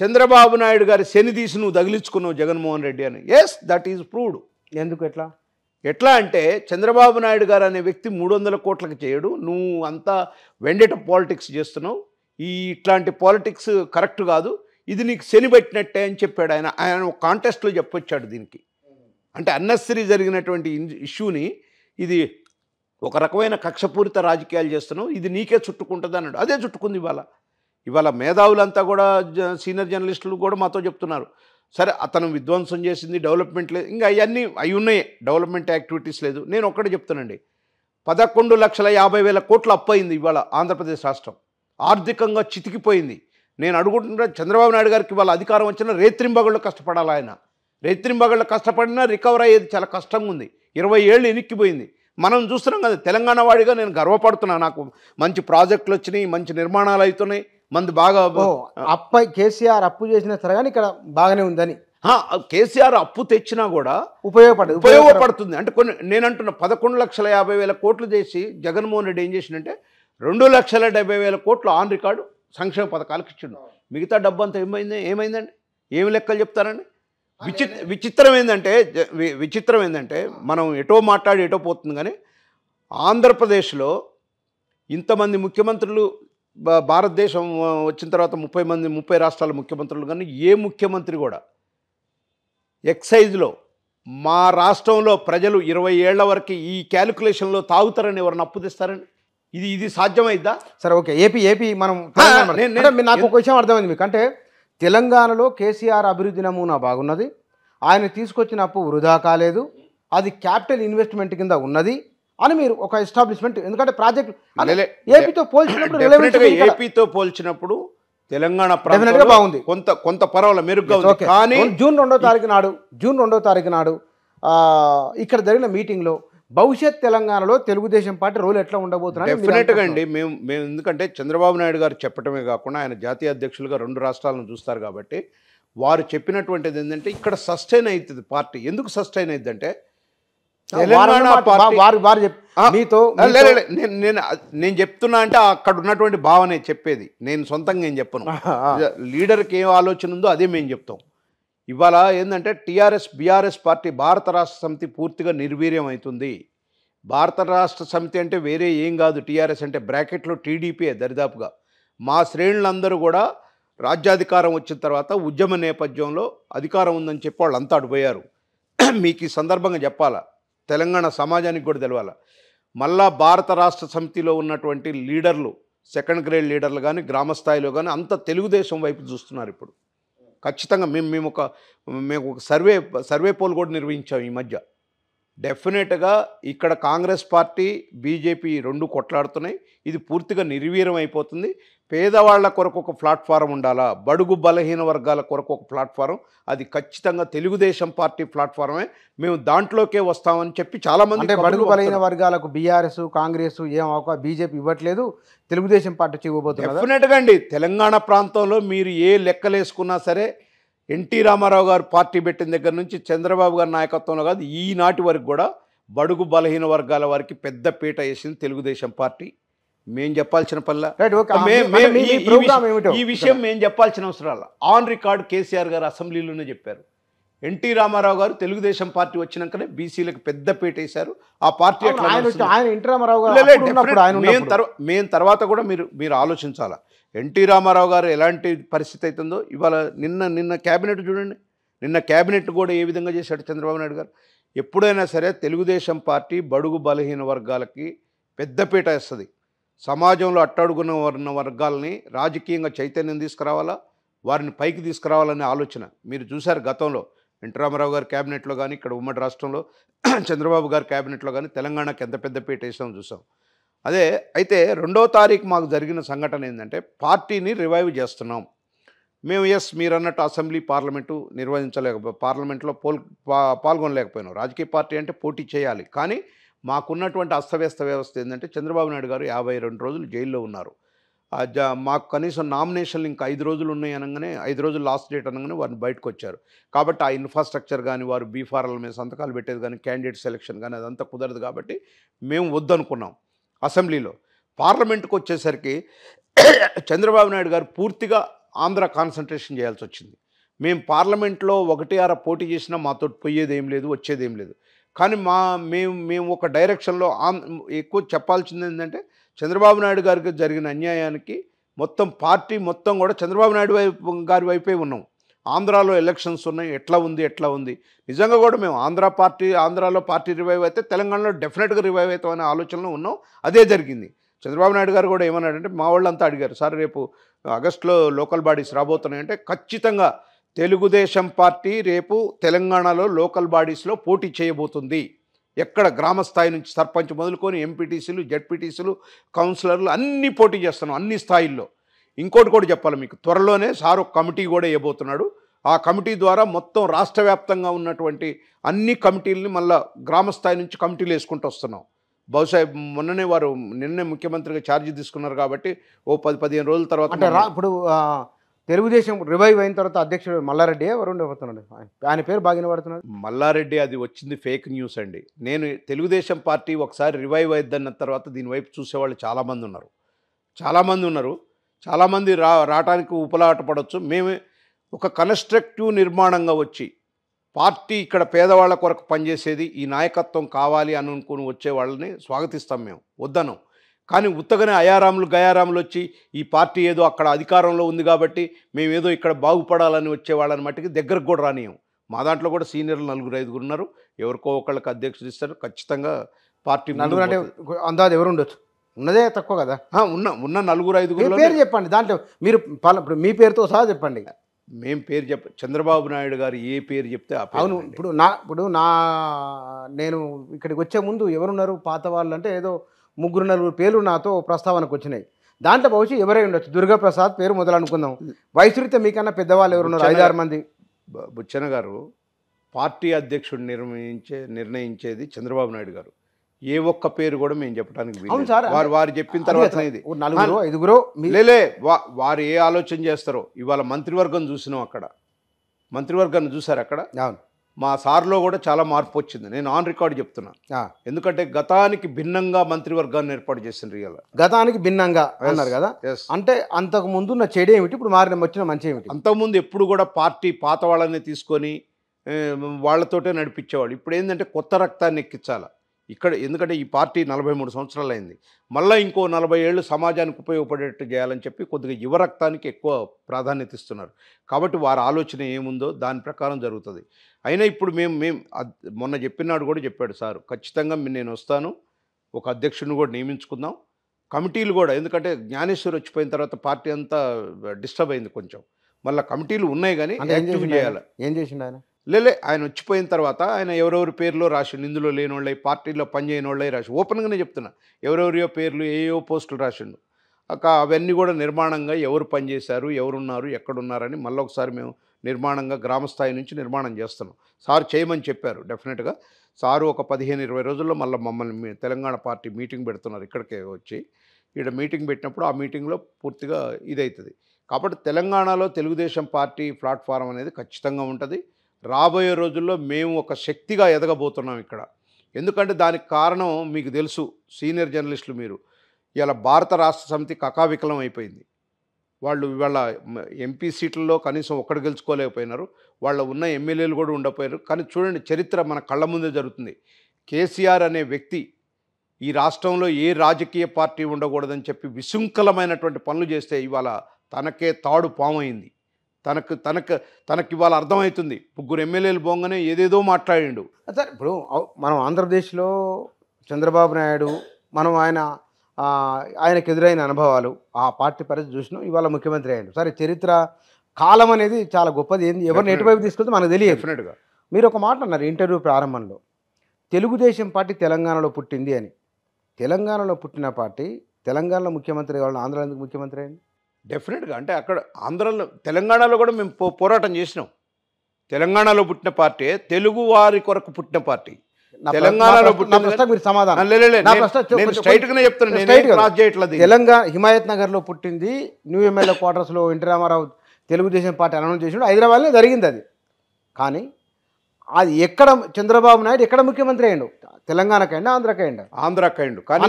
చంద్రబాబు నాయుడు గారి శని తీసి నువ్వు తగిలించుకున్నావు జగన్మోహన్ రెడ్డి అని ఎస్ దట్ ఈజ్ ప్రూవ్డ్ ఎందుకు ఎట్లా ఎట్లా అంటే చంద్రబాబు నాయుడు గారు అనే వ్యక్తి మూడు వందల కోట్లకు చేయడు నువ్వు అంతా వెండేట పాలిటిక్స్ చేస్తున్నావు ఈ ఇట్లాంటి పాలిటిక్స్ కరెక్ట్ కాదు ఇది నీకు శని పెట్టినట్టే అని చెప్పాడు ఆయన ఆయన ఒక కాంటెస్ట్లో చెప్పొచ్చాడు దీనికి అంటే అన్నస్సరీ జరిగినటువంటి ఇష్యూని ఇది ఒక రకమైన కక్షపూరిత రాజకీయాలు చేస్తున్నావు ఇది నీకే చుట్టుకుంటుంది అన్నాడు అదే చుట్టుకుంది ఇవాళ ఇవాళ మేధావులంతా కూడా సీనియర్ జర్నలిస్టులు కూడా మాతో చెప్తున్నారు సరే అతను విధ్వంసం చేసింది డెవలప్మెంట్ లేదు ఇంకా అవన్నీ అవి ఉన్నాయి డెవలప్మెంట్ యాక్టివిటీస్ లేదు నేను ఒక్కడే చెప్తానండి పదకొండు లక్షల యాభై వేల కోట్లు అప్పయింది ఇవాళ ఆంధ్రప్రదేశ్ రాష్ట్రం ఆర్థికంగా చితికిపోయింది నేను అడుగుతుంటే చంద్రబాబు నాయుడు గారికి ఇవాళ అధికారం వచ్చిన రేత్రింబగళ్ళు కష్టపడాలి ఆయన రేత్రింబగళ్ళు కష్టపడినా రికవర్ అయ్యేది చాలా కష్టంగా ఉంది ఇరవై ఏళ్ళు ఎనిక్కిపోయింది మనం చూస్తున్నాం కదా తెలంగాణ వాడిగా నేను గర్వపడుతున్నాను నాకు మంచి ప్రాజెక్టులు వచ్చినాయి మంచి నిర్మాణాలు అవుతున్నాయి మంది బాగా అప్పై కేసీఆర్ అప్పు చేసిన సరే కానీ ఇక్కడ బాగానే ఉందని కేసీఆర్ అప్పు తెచ్చినా కూడా ఉపయోగపడదు ఉపయోగపడుతుంది అంటే కొన్ని నేను అంటున్న పదకొండు లక్షల యాభై వేల కోట్లు చేసి జగన్మోహన్ రెడ్డి ఏం చేసిందంటే రెండు లక్షల డెబ్బై వేల కోట్లు ఆన్ రికార్డు సంక్షేమ పథకాలకు ఇచ్చిండు మిగతా డబ్బంతా ఏమైంది ఏమైందండి ఏమి లెక్కలు చెప్తారండి విచి విచిత్రం ఏంటంటే విచిత్రం ఏంటంటే మనం ఎటో మాట్లాడి ఎటో పోతుంది కానీ ఆంధ్రప్రదేశ్లో ఇంతమంది ముఖ్యమంత్రులు భారతదేశం వచ్చిన తర్వాత ముప్పై మంది ముప్పై రాష్ట్రాల ముఖ్యమంత్రులు కానీ ఏ ముఖ్యమంత్రి కూడా ఎక్సైజ్లో మా రాష్ట్రంలో ప్రజలు ఇరవై ఏళ్ల వరకు ఈ క్యాలిక్యులేషన్లో తాగుతారని ఎవరిని అప్పు తెస్తారని ఇది ఇది సాధ్యమైద్దా సరే ఓకే ఏపీ ఏపీ మనం నాకు ఒక విషయం అర్థమైంది మీకు అంటే తెలంగాణలో కేసీఆర్ అభివృద్ధి నమూనా బాగున్నది ఆయన తీసుకొచ్చిన అప్పు వృధా కాలేదు అది క్యాపిటల్ ఇన్వెస్ట్మెంట్ కింద ఉన్నది అని మీరు ఒక ఎస్టాబ్లిష్మెంట్ ఎందుకంటే ప్రాజెక్ట్ ఏపీతో పోల్చినప్పుడు ఏపీతో పోల్చినప్పుడు తెలంగాణ ప్రాంతంలో బాగుంది కొంత కొంత పర్వాలేదు మెరుగ్గా కానీ జూన్ రెండో తారీఖు నాడు జూన్ రెండో తారీఖు నాడు ఇక్కడ జరిగిన మీటింగ్లో భవిష్యత్ తెలంగాణలో తెలుగుదేశం పార్టీ రోల్ ఎట్లా ఉండబోతున్నారు డెఫినెట్గా అండి మేము మేము ఎందుకంటే చంద్రబాబు నాయుడు గారు చెప్పడమే కాకుండా ఆయన జాతీయ అధ్యక్షులుగా రెండు రాష్ట్రాలను చూస్తారు కాబట్టి వారు చెప్పినటువంటిది ఏంటంటే ఇక్కడ సస్టైన్ అవుతుంది పార్టీ ఎందుకు సస్టైన్ అవుతుందంటే అంటే మీతో నేను నేను నేను చెప్తున్నా అంటే అక్కడ ఉన్నటువంటి భావనే చెప్పేది నేను సొంతంగా ఏం చెప్పను లీడర్కి ఏం ఆలోచన ఉందో అదే మేము చెప్తాం ఇవాళ ఏంటంటే టీఆర్ఎస్ బీఆర్ఎస్ పార్టీ భారత రాష్ట్ర సమితి పూర్తిగా నిర్వీర్యం అవుతుంది భారత రాష్ట్ర సమితి అంటే వేరే ఏం కాదు టీఆర్ఎస్ అంటే బ్రాకెట్లో టీడీపీయే దరిదాపుగా మా శ్రేణులందరూ కూడా రాజ్యాధికారం వచ్చిన తర్వాత ఉద్యమ నేపథ్యంలో అధికారం ఉందని చెప్పి వాళ్ళు అంతా అడిపోయారు మీకు ఈ సందర్భంగా చెప్పాలా తెలంగాణ సమాజానికి కూడా తెలవాలా మళ్ళా భారత రాష్ట్ర సమితిలో ఉన్నటువంటి లీడర్లు సెకండ్ గ్రేడ్ లీడర్లు కానీ గ్రామస్థాయిలో కానీ అంత తెలుగుదేశం వైపు చూస్తున్నారు ఇప్పుడు ఖచ్చితంగా మేము మేము ఒక మేము ఒక సర్వే సర్వే పోల్ కూడా నిర్వహించాం ఈ మధ్య డెఫినెట్గా ఇక్కడ కాంగ్రెస్ పార్టీ బీజేపీ రెండు కొట్లాడుతున్నాయి ఇది పూర్తిగా నిర్వీర్యం అయిపోతుంది పేదవాళ్ల కొరకు ఒక ప్లాట్ఫారం ఉండాలా బడుగు బలహీన వర్గాల కొరకు ఒక ప్లాట్ఫారం అది ఖచ్చితంగా తెలుగుదేశం పార్టీ ప్లాట్ఫారమే మేము దాంట్లోకే వస్తామని చెప్పి చాలామంది అంటే బడుగు బలహీన వర్గాలకు బీఆర్ఎస్ కాంగ్రెస్ ఏం అవక బీజేపీ ఇవ్వట్లేదు తెలుగుదేశం పార్టీ ఇవ్వబోతుంది డెఫినెట్గా అండి తెలంగాణ ప్రాంతంలో మీరు ఏ లెక్కలేసుకున్నా సరే ఎన్టీ రామారావు గారు పార్టీ పెట్టిన దగ్గర నుంచి చంద్రబాబు గారి నాయకత్వంలో కాదు ఈనాటి వరకు కూడా బడుగు బలహీన వర్గాల వారికి పెద్ద పీట వేసింది తెలుగుదేశం పార్టీ మేం చెప్పాల్సిన పల్ల ఈ విషయం మేం చెప్పాల్సిన అవసరాల ఆన్ రికార్డ్ కేసీఆర్ గారు అసెంబ్లీలోనే చెప్పారు ఎన్టీ రామారావు గారు తెలుగుదేశం పార్టీ వచ్చినాకనే బీసీలకు పెద్ద పీట వేశారు ఆ పార్టీ మేము తర్వాత కూడా మీరు మీరు ఆలోచించాలా ఎన్టీ రామారావు గారు ఎలాంటి పరిస్థితి అవుతుందో ఇవాళ నిన్న నిన్న క్యాబినెట్ చూడండి నిన్న క్యాబినెట్ కూడా ఏ విధంగా చేశాడు చంద్రబాబు నాయుడు గారు ఎప్పుడైనా సరే తెలుగుదేశం పార్టీ బడుగు బలహీన వర్గాలకి పెద్దపీట వేస్తుంది సమాజంలో అట్టడుగున ఉన్న వర్గాలని రాజకీయంగా చైతన్యం తీసుకురావాలా వారిని పైకి తీసుకురావాలనే ఆలోచన మీరు చూశారు గతంలో ఎన్టీ రామారావు గారి క్యాబినెట్లో కానీ ఇక్కడ ఉమ్మడి రాష్ట్రంలో చంద్రబాబు గారి క్యాబినెట్లో కానీ తెలంగాణకు ఎంత పెద్ద పీట వేసామో చూసాం అదే అయితే రెండో తారీఖు మాకు జరిగిన సంఘటన ఏంటంటే పార్టీని రివైవ్ చేస్తున్నాం మేము ఎస్ మీరు అన్నట్టు అసెంబ్లీ పార్లమెంటు నిర్వహించలేకపో పార్లమెంట్లో పోల్ పాల్గొనలేకపోయినాం రాజకీయ పార్టీ అంటే పోటీ చేయాలి కానీ మాకున్నటువంటి అస్తవ్యస్త వ్యవస్థ ఏంటంటే చంద్రబాబు నాయుడు గారు యాభై రెండు రోజులు జైల్లో ఉన్నారు మాకు కనీసం నామినేషన్లు ఇంకా ఐదు రోజులు ఉన్నాయి అనగానే ఐదు రోజులు లాస్ట్ డేట్ అనగానే వారిని బయటకు వచ్చారు కాబట్టి ఆ ఇన్ఫ్రాస్ట్రక్చర్ కానీ వారు బీఫారాల మీద సంతకాలు పెట్టేది కానీ క్యాండిడేట్ సెలెక్షన్ కానీ అదంతా కుదరదు కాబట్టి మేము వద్దనుకున్నాం అసెంబ్లీలో పార్లమెంట్కి వచ్చేసరికి చంద్రబాబు నాయుడు గారు పూర్తిగా ఆంధ్ర కాన్సన్ట్రేషన్ చేయాల్సి వచ్చింది మేము పార్లమెంట్లో ఒకటి ఆర పోటీ చేసినా మాతో పోయేది ఏం లేదు వచ్చేది ఏం లేదు కానీ మా మేము మేము ఒక డైరెక్షన్లో ఆన్ ఎక్కువ చెప్పాల్సింది ఏంటంటే చంద్రబాబు నాయుడు గారికి జరిగిన అన్యాయానికి మొత్తం పార్టీ మొత్తం కూడా చంద్రబాబు నాయుడు వైపు గారి వైపే ఉన్నాం ఆంధ్రాలో ఎలక్షన్స్ ఉన్నాయి ఎట్లా ఉంది ఎట్లా ఉంది నిజంగా కూడా మేము ఆంధ్ర పార్టీ ఆంధ్రాలో పార్టీ రివైవ్ అయితే తెలంగాణలో డెఫినెట్గా రివైవ్ అనే ఆలోచనలో ఉన్నాం అదే జరిగింది చంద్రబాబు నాయుడు గారు కూడా ఏమన్నాడంటే మా వాళ్ళంతా అడిగారు సార్ రేపు ఆగస్టులో లోకల్ బాడీస్ రాబోతున్నాయంటే ఖచ్చితంగా తెలుగుదేశం పార్టీ రేపు తెలంగాణలో లోకల్ బాడీస్లో పోటీ చేయబోతుంది ఎక్కడ గ్రామ స్థాయి నుంచి సర్పంచ్ మొదలుకొని ఎంపీటీసీలు జడ్పీటీసీలు కౌన్సిలర్లు అన్నీ పోటీ చేస్తున్నాం అన్ని స్థాయిల్లో ఇంకోటి కూడా చెప్పాలి మీకు త్వరలోనే సారు కమిటీ కూడా ఇవ్వబోతున్నాడు ఆ కమిటీ ద్వారా మొత్తం రాష్ట్ర వ్యాప్తంగా ఉన్నటువంటి అన్ని కమిటీలని మళ్ళీ గ్రామస్థాయి నుంచి కమిటీలు వేసుకుంటూ వస్తున్నాం బహుశా మొన్ననే వారు నిన్నే ముఖ్యమంత్రిగా ఛార్జీ తీసుకున్నారు కాబట్టి ఓ పది పదిహేను రోజుల తర్వాత అంటే ఇప్పుడు తెలుగుదేశం రివైవ్ అయిన తర్వాత అధ్యక్షుడు మల్లారెడ్డి ఎవరు ఉండబోతున్నాడు ఆయన పేరు బాగా పడుతున్నాడు మల్లారెడ్డి అది వచ్చింది ఫేక్ న్యూస్ అండి నేను తెలుగుదేశం పార్టీ ఒకసారి రివైవ్ అయిద్దన్న తర్వాత దీనివైపు చూసేవాళ్ళు చాలామంది ఉన్నారు చాలామంది ఉన్నారు చాలామంది రా రావటానికి ఉపలాట పడవచ్చు మేము ఒక కన్స్ట్రక్టివ్ నిర్మాణంగా వచ్చి పార్టీ ఇక్కడ పేదవాళ్ళ కొరకు పనిచేసేది ఈ నాయకత్వం కావాలి అని అనుకుని వచ్చే వాళ్ళని స్వాగతిస్తాం మేము వద్దనం కానీ ఉత్తగానే అయారాములు గయారాములు వచ్చి ఈ పార్టీ ఏదో అక్కడ అధికారంలో ఉంది కాబట్టి మేము ఏదో ఇక్కడ బాగుపడాలని వచ్చే వాళ్ళని మట్టికి దగ్గరకు కూడా రానియం మా దాంట్లో కూడా సీనియర్లు నలుగురు ఐదుగురు ఉన్నారు ఎవరికో ఒకళ్ళకి అధ్యక్షుడు ఇస్తారు ఖచ్చితంగా పార్టీ నలుగురు అంటే అందాది ఎవరు ఉండొచ్చు ఉన్నదే తక్కువ కదా ఉన్న ఉన్న నలుగురు ఐదుగురు పేరు చెప్పండి దాంట్లో మీరు ఇప్పుడు మీ పేరుతో సహా చెప్పండి మేం పేరు చెప్ప చంద్రబాబు నాయుడు గారు ఏ పేరు చెప్తే అవును ఇప్పుడు నా ఇప్పుడు నా నేను ఇక్కడికి వచ్చే ముందు ఎవరున్నారు పాత వాళ్ళు అంటే ఏదో ముగ్గురు నలుగురు పేర్లు నాతో ప్రస్తావనకు వచ్చినాయి దాంట్లో బహుశా ఎవరై ఉండొచ్చు దుర్గాప్రసాద్ పేరు మొదలనుకుందాం వయసు మీకన్నా పెద్దవాళ్ళు ఎవరున్నారు ఐదారు మంది బుచ్చన గారు పార్టీ అధ్యక్షుడు నిర్ణయించే నిర్ణయించేది చంద్రబాబు నాయుడు గారు ఏ ఒక్క పేరు కూడా మేము చెప్పడానికి సార్ వారు వారు చెప్పిన తర్వాత ఇది ఐదుగురు లేలే వారు ఏ ఆలోచన చేస్తారో ఇవాళ మంత్రివర్గం చూసినాం అక్కడ మంత్రివర్గాన్ని చూసారు అక్కడ మా సార్లో కూడా చాలా మార్పు వచ్చింది నేను ఆన్ రికార్డ్ చెప్తున్నా ఎందుకంటే గతానికి భిన్నంగా మంత్రివర్గాన్ని ఏర్పాటు చేసింది రియల్ గతానికి భిన్నంగా అన్నారు కదా అంటే అంతకు ముందు నా చెడు ఏమిటి ఇప్పుడు మారిన వచ్చిన మంచి ఏమిటి అంతకుముందు ఎప్పుడు కూడా పార్టీ పాత వాళ్ళని తీసుకొని వాళ్ళతోటే నడిపించేవాళ్ళు ఇప్పుడు ఏంటంటే కొత్త రక్తాన్ని ఎక్కించాలా ఇక్కడ ఎందుకంటే ఈ పార్టీ నలభై మూడు సంవత్సరాలు అయింది మళ్ళీ ఇంకో నలభై ఏళ్ళు సమాజానికి ఉపయోగపడేట్టు చేయాలని చెప్పి కొద్దిగా యువ రక్తానికి ఎక్కువ ప్రాధాన్యత ఇస్తున్నారు కాబట్టి వారి ఆలోచన ఏముందో దాని ప్రకారం జరుగుతుంది అయినా ఇప్పుడు మేము మేము మొన్న చెప్పినాడు కూడా చెప్పాడు సార్ ఖచ్చితంగా నేను వస్తాను ఒక అధ్యక్షుడిని కూడా నియమించుకుందాం కమిటీలు కూడా ఎందుకంటే జ్ఞానేశ్వర్ వచ్చిపోయిన తర్వాత పార్టీ అంతా డిస్టర్బ్ అయింది కొంచెం మళ్ళీ కమిటీలు ఉన్నాయి కానీ ఏం చేసిండు ఆయన లేలే ఆయన వచ్చిపోయిన తర్వాత ఆయన ఎవరెవరి పేర్లు రాసిండు ఇందులో లేని వాళ్ళై పార్టీలో పనిచేయని వాళ్ళై రాసి ఓపెన్గానే చెప్తున్నా ఎవరెవరియో పేర్లు ఏ పోస్టులు రాసిండు అక్క అవన్నీ కూడా నిర్మాణంగా ఎవరు పనిచేశారు ఎవరున్నారు ఎక్కడున్నారని మళ్ళీ ఒకసారి మేము నిర్మాణంగా గ్రామస్థాయి నుంచి నిర్మాణం చేస్తున్నాం సార్ చేయమని చెప్పారు డెఫినెట్గా సారు ఒక పదిహేను ఇరవై రోజుల్లో మళ్ళీ మమ్మల్ని తెలంగాణ పార్టీ మీటింగ్ పెడుతున్నారు ఇక్కడికే వచ్చి ఇక్కడ మీటింగ్ పెట్టినప్పుడు ఆ మీటింగ్లో పూర్తిగా ఇదవుతుంది కాబట్టి తెలంగాణలో తెలుగుదేశం పార్టీ ప్లాట్ఫారం అనేది ఖచ్చితంగా ఉంటుంది రాబోయే రోజుల్లో మేము ఒక శక్తిగా ఎదగబోతున్నాం ఇక్కడ ఎందుకంటే దానికి కారణం మీకు తెలుసు సీనియర్ జర్నలిస్టులు మీరు ఇవాళ భారత రాష్ట్ర సమితి కకావికలం అయిపోయింది వాళ్ళు ఇవాళ ఎంపీ సీట్లలో కనీసం ఒక్కడు గెలుచుకోలేకపోయినారు వాళ్ళ ఉన్న ఎమ్మెల్యేలు కూడా ఉండపోయారు కానీ చూడండి చరిత్ర మన కళ్ళ ముందే జరుగుతుంది కేసీఆర్ అనే వ్యక్తి ఈ రాష్ట్రంలో ఏ రాజకీయ పార్టీ ఉండకూడదని చెప్పి విశృంఖలమైనటువంటి పనులు చేస్తే ఇవాళ తనకే తాడు పాము అయింది తనకు తనకు తనకి ఇవాళ అర్థమవుతుంది ముగ్గురు ఎమ్మెల్యేలు పోగానే ఏదేదో మాట్లాడిండు సార్ ఇప్పుడు మనం ఆంధ్రప్రదేశ్లో చంద్రబాబు నాయుడు మనం ఆయన ఆయనకు ఎదురైన అనుభవాలు ఆ పార్టీ పరిస్థితి చూసినాం ఇవాళ ముఖ్యమంత్రి అయ్యాడు సరే చరిత్ర కాలం అనేది చాలా గొప్పది ఏంది ఎవరిని ఎటువైపు తీసుకుంటే మనకు తెలియదు డెఫినెట్గా మీరు ఒక మాట అన్నారు ఇంటర్వ్యూ ప్రారంభంలో తెలుగుదేశం పార్టీ తెలంగాణలో పుట్టింది అని తెలంగాణలో పుట్టిన పార్టీ తెలంగాణలో ముఖ్యమంత్రి కావాలని ఆంధ్రలో ఎందుకు ముఖ్యమంత్రి అయ్యింది డెఫినెట్గా అంటే అక్కడ ఆంధ్రలో తెలంగాణలో కూడా మేము పో పోరాటం చేసినాం తెలంగాణలో పుట్టిన పార్టీ తెలుగు వారి కొరకు పుట్టిన పార్టీ తెలంగాణలో తెలంగాణ హిమాయత్ నగర్ లో పుట్టింది న్యూ ఎమ్మెల్యే క్వార్టర్స్ లో NT Rama Rao Telugu Desam party announce చేసినాడు హైదరాబాద్లో జరిగింది అది కానీ అది ఎక్కడ చంద్రబాబు నాయుడు ఎక్కడ ముఖ్యమంత్రి అయ్యాడు తెలంగాణకైనా ఆంధ్రకైండ్ ఆంధ్రకైండ్ కానీ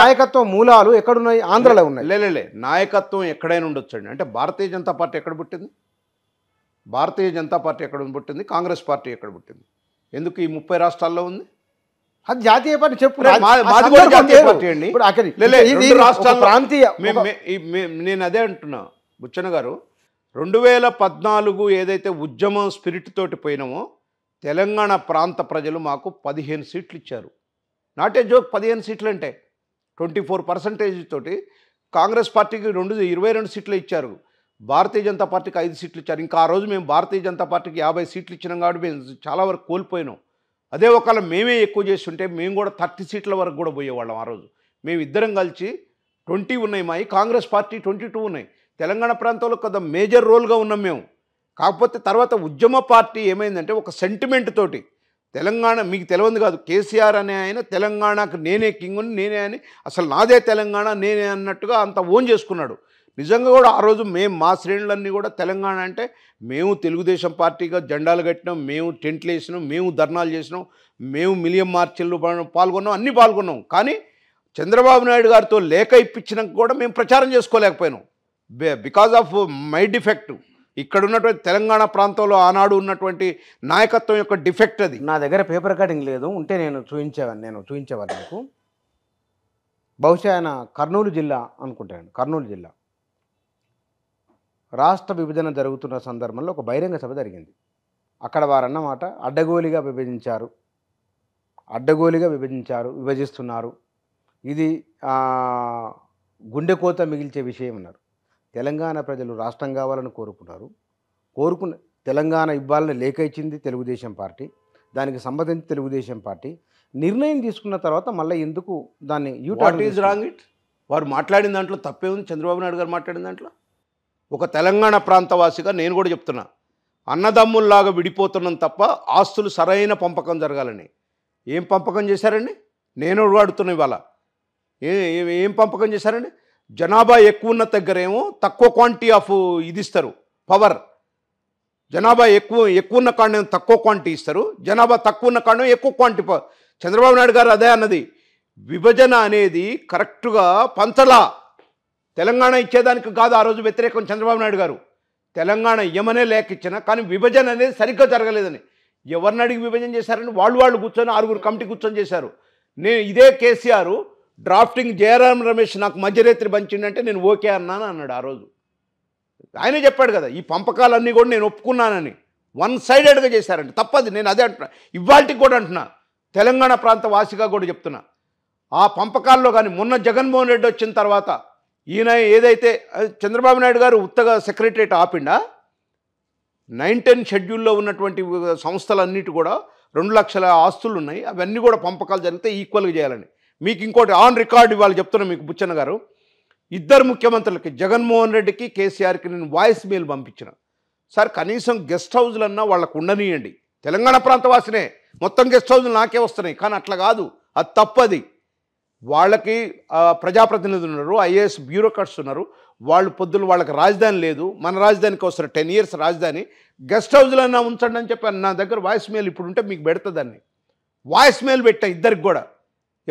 నాయకత్వం మూలాలు ఎక్కడున్నాయి ఆంధ్రలో ఉన్నాయి లేలే నాయకత్వం ఎక్కడైనా ఉండొచ్చండి అంటే భారతీయ జనతా పార్టీ ఎక్కడ పుట్టింది భారతీయ జనతా పార్టీ ఎక్కడ పుట్టింది కాంగ్రెస్ పార్టీ ఎక్కడ పుట్టింది ఎందుకు ఈ ముప్పై రాష్ట్రాల్లో ఉంది అది జాతీయ పార్టీ చెప్పు ప్రాంతీయ నేను అదే అంటున్నా బుచ్చన్న గారు రెండు వేల పద్నాలుగు ఏదైతే ఉద్యమం స్పిరిట్ తోటి పోయినామో తెలంగాణ ప్రాంత ప్రజలు మాకు పదిహేను సీట్లు ఇచ్చారు నాటే జోక్ పదిహేను సీట్లు అంటే ట్వంటీ ఫోర్ పర్సంటేజ్ తోటి కాంగ్రెస్ పార్టీకి రెండు ఇరవై రెండు సీట్లు ఇచ్చారు భారతీయ జనతా పార్టీకి ఐదు సీట్లు ఇచ్చారు ఇంకా ఆ రోజు మేము భారతీయ జనతా పార్టీకి యాభై సీట్లు ఇచ్చినాం కాబట్టి మేము చాలా వరకు కోల్పోయినాం అదే ఒకవేళ మేమే ఎక్కువ చేస్తుంటే మేము కూడా థర్టీ సీట్ల వరకు కూడా పోయేవాళ్ళం ఆ రోజు మేము ఇద్దరం కలిసి ట్వంటీ ఉన్నాయి మాయి కాంగ్రెస్ పార్టీ ట్వంటీ టూ ఉన్నాయి తెలంగాణ ప్రాంతంలో కొంత మేజర్ రోల్గా ఉన్నాం మేము కాకపోతే తర్వాత ఉద్యమ పార్టీ ఏమైందంటే ఒక సెంటిమెంట్ తోటి తెలంగాణ మీకు తెలియదు కాదు కేసీఆర్ అనే ఆయన తెలంగాణకు నేనే కింగ్ నేనే అని అసలు నాదే తెలంగాణ నేనే అన్నట్టుగా అంత ఓన్ చేసుకున్నాడు నిజంగా కూడా ఆ రోజు మేము మా శ్రేణులన్నీ కూడా తెలంగాణ అంటే మేము తెలుగుదేశం పార్టీగా జెండాలు కట్టినాం మేము టెంట్లు వేసినాం మేము ధర్నాలు చేసినాం మేము మిలియం మార్చిల్లో పాల్గొన్నాం అన్నీ పాల్గొన్నాం కానీ చంద్రబాబు నాయుడు గారితో లేఖ ఇప్పించినాక కూడా మేము ప్రచారం చేసుకోలేకపోయినాం బికాజ్ ఆఫ్ మై డిఫెక్ట్ ఇక్కడ ఉన్నటువంటి తెలంగాణ ప్రాంతంలో ఆనాడు ఉన్నటువంటి నాయకత్వం యొక్క డిఫెక్ట్ అది నా దగ్గర పేపర్ కటింగ్ లేదు ఉంటే నేను చూపించేవాన్ని నేను చూపించేవాను నాకు బహుశా ఆయన కర్నూలు జిల్లా అనుకుంటాను కర్నూలు జిల్లా రాష్ట్ర విభజన జరుగుతున్న సందర్భంలో ఒక బహిరంగ సభ జరిగింది అక్కడ వారన్నమాట అడ్డగోలిగా విభజించారు అడ్డగోలిగా విభజించారు విభజిస్తున్నారు ఇది గుండెకోత మిగిల్చే విషయం అన్నారు తెలంగాణ ప్రజలు రాష్ట్రం కావాలని కోరుకున్నారు కోరుకున్న తెలంగాణ ఇవ్వాలని లేఖ ఇచ్చింది తెలుగుదేశం పార్టీ దానికి సంబంధించి తెలుగుదేశం పార్టీ నిర్ణయం తీసుకున్న తర్వాత మళ్ళీ ఎందుకు దాన్ని వాట్ రాంగ్ ఇట్ వారు మాట్లాడిన దాంట్లో తప్పే ఉంది చంద్రబాబు నాయుడు గారు మాట్లాడిన దాంట్లో ఒక తెలంగాణ ప్రాంతవాసిగా నేను కూడా చెప్తున్నా అన్నదమ్ముల్లాగా విడిపోతున్నాం తప్ప ఆస్తులు సరైన పంపకం జరగాలని ఏం పంపకం చేశారండి నేను వాడుతున్నా ఇవాళ ఏ ఏం పంపకం చేశారండి జనాభా ఎక్కువ ఉన్న దగ్గరేమో తక్కువ క్వాంటిటీ ఆఫ్ ఇది ఇస్తారు పవర్ జనాభా ఎక్కువ ఎక్కువ ఉన్న కాండం తక్కువ క్వాంటిటీ ఇస్తారు జనాభా తక్కువ ఉన్న కాండం ఎక్కువ క్వాంటిటీ చంద్రబాబు నాయుడు గారు అదే అన్నది విభజన అనేది కరెక్ట్గా పంచలా తెలంగాణ ఇచ్చేదానికి కాదు ఆ రోజు వ్యతిరేకం చంద్రబాబు నాయుడు గారు తెలంగాణ ఇవ్వమనే లేక ఇచ్చిన కానీ విభజన అనేది సరిగ్గా జరగలేదని ఎవరిని అడిగి విభజన చేశారని వాళ్ళు వాళ్ళు కూర్చొని ఆరుగురు కమిటీ కూర్చొని చేశారు నేను ఇదే కేసీఆర్ డ్రాఫ్టింగ్ జయరామ్ రమేష్ నాకు మధ్యరేత్రి పంచిందంటే నేను ఓకే అన్నాను అన్నాడు ఆ రోజు ఆయనే చెప్పాడు కదా ఈ పంపకాలన్నీ కూడా నేను ఒప్పుకున్నానని వన్ సైడెడ్గా చేశారండి తప్పదు నేను అదే అంటున్నా ఇవాళకి కూడా అంటున్నా తెలంగాణ ప్రాంత వాసిగా కూడా చెప్తున్నా ఆ పంపకాల్లో కానీ మొన్న జగన్మోహన్ రెడ్డి వచ్చిన తర్వాత ఈయన ఏదైతే చంద్రబాబు నాయుడు గారు ఉత్తగా సెక్రటరేట్ ఆపిండా నైన్ టెన్ షెడ్యూల్లో ఉన్నటువంటి సంస్థలన్నిటి కూడా రెండు లక్షల ఆస్తులు ఉన్నాయి అవన్నీ కూడా పంపకాలు జరిగితే ఈక్వల్గా చేయాలని మీకు ఇంకోటి ఆన్ రికార్డు ఇవాళ చెప్తున్నా మీకు బుచ్చన్న గారు ఇద్దరు ముఖ్యమంత్రులకి జగన్మోహన్ రెడ్డికి కేసీఆర్కి నేను వాయిస్ మెయిల్ పంపించిన సార్ కనీసం గెస్ట్ అన్నా వాళ్ళకు ఉండనీయండి తెలంగాణ ప్రాంతవాసినే మొత్తం గెస్ట్ హౌజ్లు నాకే వస్తున్నాయి కానీ అట్లా కాదు అది తప్పది వాళ్ళకి ప్రజాప్రతినిధులు ఉన్నారు ఐఏఎస్ బ్యూరోక్రాట్స్ ఉన్నారు వాళ్ళు పొద్దులు వాళ్ళకి రాజధాని లేదు మన రాజధానికి వస్తారు టెన్ ఇయర్స్ రాజధాని గెస్ట్ అన్నా ఉంచండి అని చెప్పి నా దగ్గర వాయిస్ మెయిల్ ఇప్పుడు ఉంటే మీకు పెడతాదాన్ని వాయిస్ మెయిల్ పెట్టాను ఇద్దరికి కూడా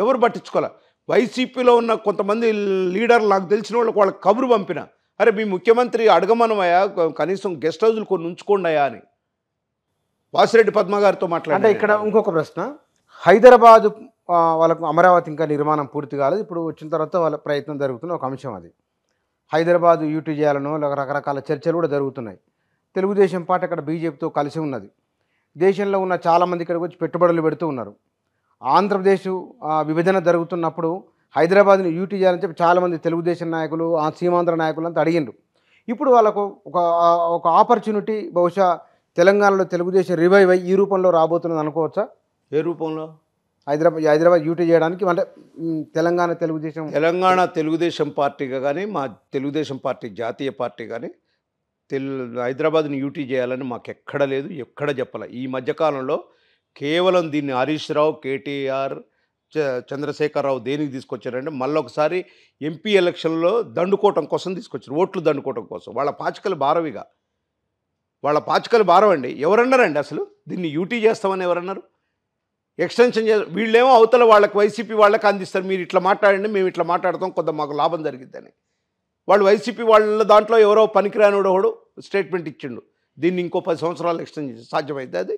ఎవరు పట్టించుకోవాలి వైసీపీలో ఉన్న కొంతమంది లీడర్లు నాకు తెలిసిన వాళ్ళకి వాళ్ళకి కబురు పంపిన అరే మీ ముఖ్యమంత్రి అడగమనమయ్యా కనీసం గెస్ట్ హౌస్లు కొన్ని ఉంచుకోండి అయ్యా అని వాసిరెడ్డి పద్మ గారితో మాట్లాడే ఇక్కడ ఇంకొక ప్రశ్న హైదరాబాద్ వాళ్ళకు అమరావతి ఇంకా నిర్మాణం పూర్తి కాలేదు ఇప్పుడు వచ్చిన తర్వాత వాళ్ళ ప్రయత్నం జరుగుతున్న ఒక అంశం అది హైదరాబాద్ యూటీ చేయాలను రకరకాల చర్చలు కూడా జరుగుతున్నాయి తెలుగుదేశం పార్టీ అక్కడ బీజేపీతో కలిసి ఉన్నది దేశంలో ఉన్న చాలామంది ఇక్కడికి వచ్చి పెట్టుబడులు పెడుతూ ఉన్నారు ఆంధ్రప్రదేశ్ విభజన జరుగుతున్నప్పుడు హైదరాబాద్ని యూటీ చేయాలని చెప్పి చాలామంది తెలుగుదేశం నాయకులు ఆ సీమాంధ్ర నాయకులు అంతా అడిగిండ్రు ఇప్పుడు వాళ్ళకు ఒక ఒక ఆపర్చునిటీ బహుశా తెలంగాణలో తెలుగుదేశం రివైవ్ అయ్యి ఈ రూపంలో రాబోతున్నది అనుకోవచ్చా ఏ రూపంలో హైదరాబాద్ హైదరాబాద్ యూటీ చేయడానికి అంటే తెలంగాణ తెలుగుదేశం తెలంగాణ తెలుగుదేశం పార్టీగా కానీ మా తెలుగుదేశం పార్టీ జాతీయ పార్టీ కానీ తెలు హైదరాబాద్ని యూటీ చేయాలని మాకు ఎక్కడ లేదు ఎక్కడ చెప్పలే ఈ మధ్యకాలంలో కేవలం దీన్ని హరీష్ రావు కేటీఆర్ చంద్రశేఖరరావు దేనికి తీసుకొచ్చారంటే మళ్ళొకసారి ఎంపీ ఎలక్షన్లో దండుకోవటం కోసం తీసుకొచ్చారు ఓట్లు దండుకోవటం కోసం వాళ్ళ పాచికలు భారవిగా వాళ్ళ పాచికలు భారం అండి ఎవరన్నారండి అసలు దీన్ని యూటీ చేస్తామని ఎవరన్నారు ఎక్స్టెన్షన్ చే వీళ్ళేమో అవతల వాళ్ళకి వైసీపీ వాళ్ళకి అందిస్తారు మీరు ఇట్లా మాట్లాడండి మేము ఇట్లా మాట్లాడతాం కొంత మాకు లాభం జరిగిద్దని వాళ్ళు వైసీపీ వాళ్ళ దాంట్లో ఎవరో పనికిరాని పనికిరానిడోడు స్టేట్మెంట్ ఇచ్చిండు దీన్ని ఇంకో పది సంవత్సరాలు ఎక్స్టెండ్ చేసి సాధ్యమైతే అది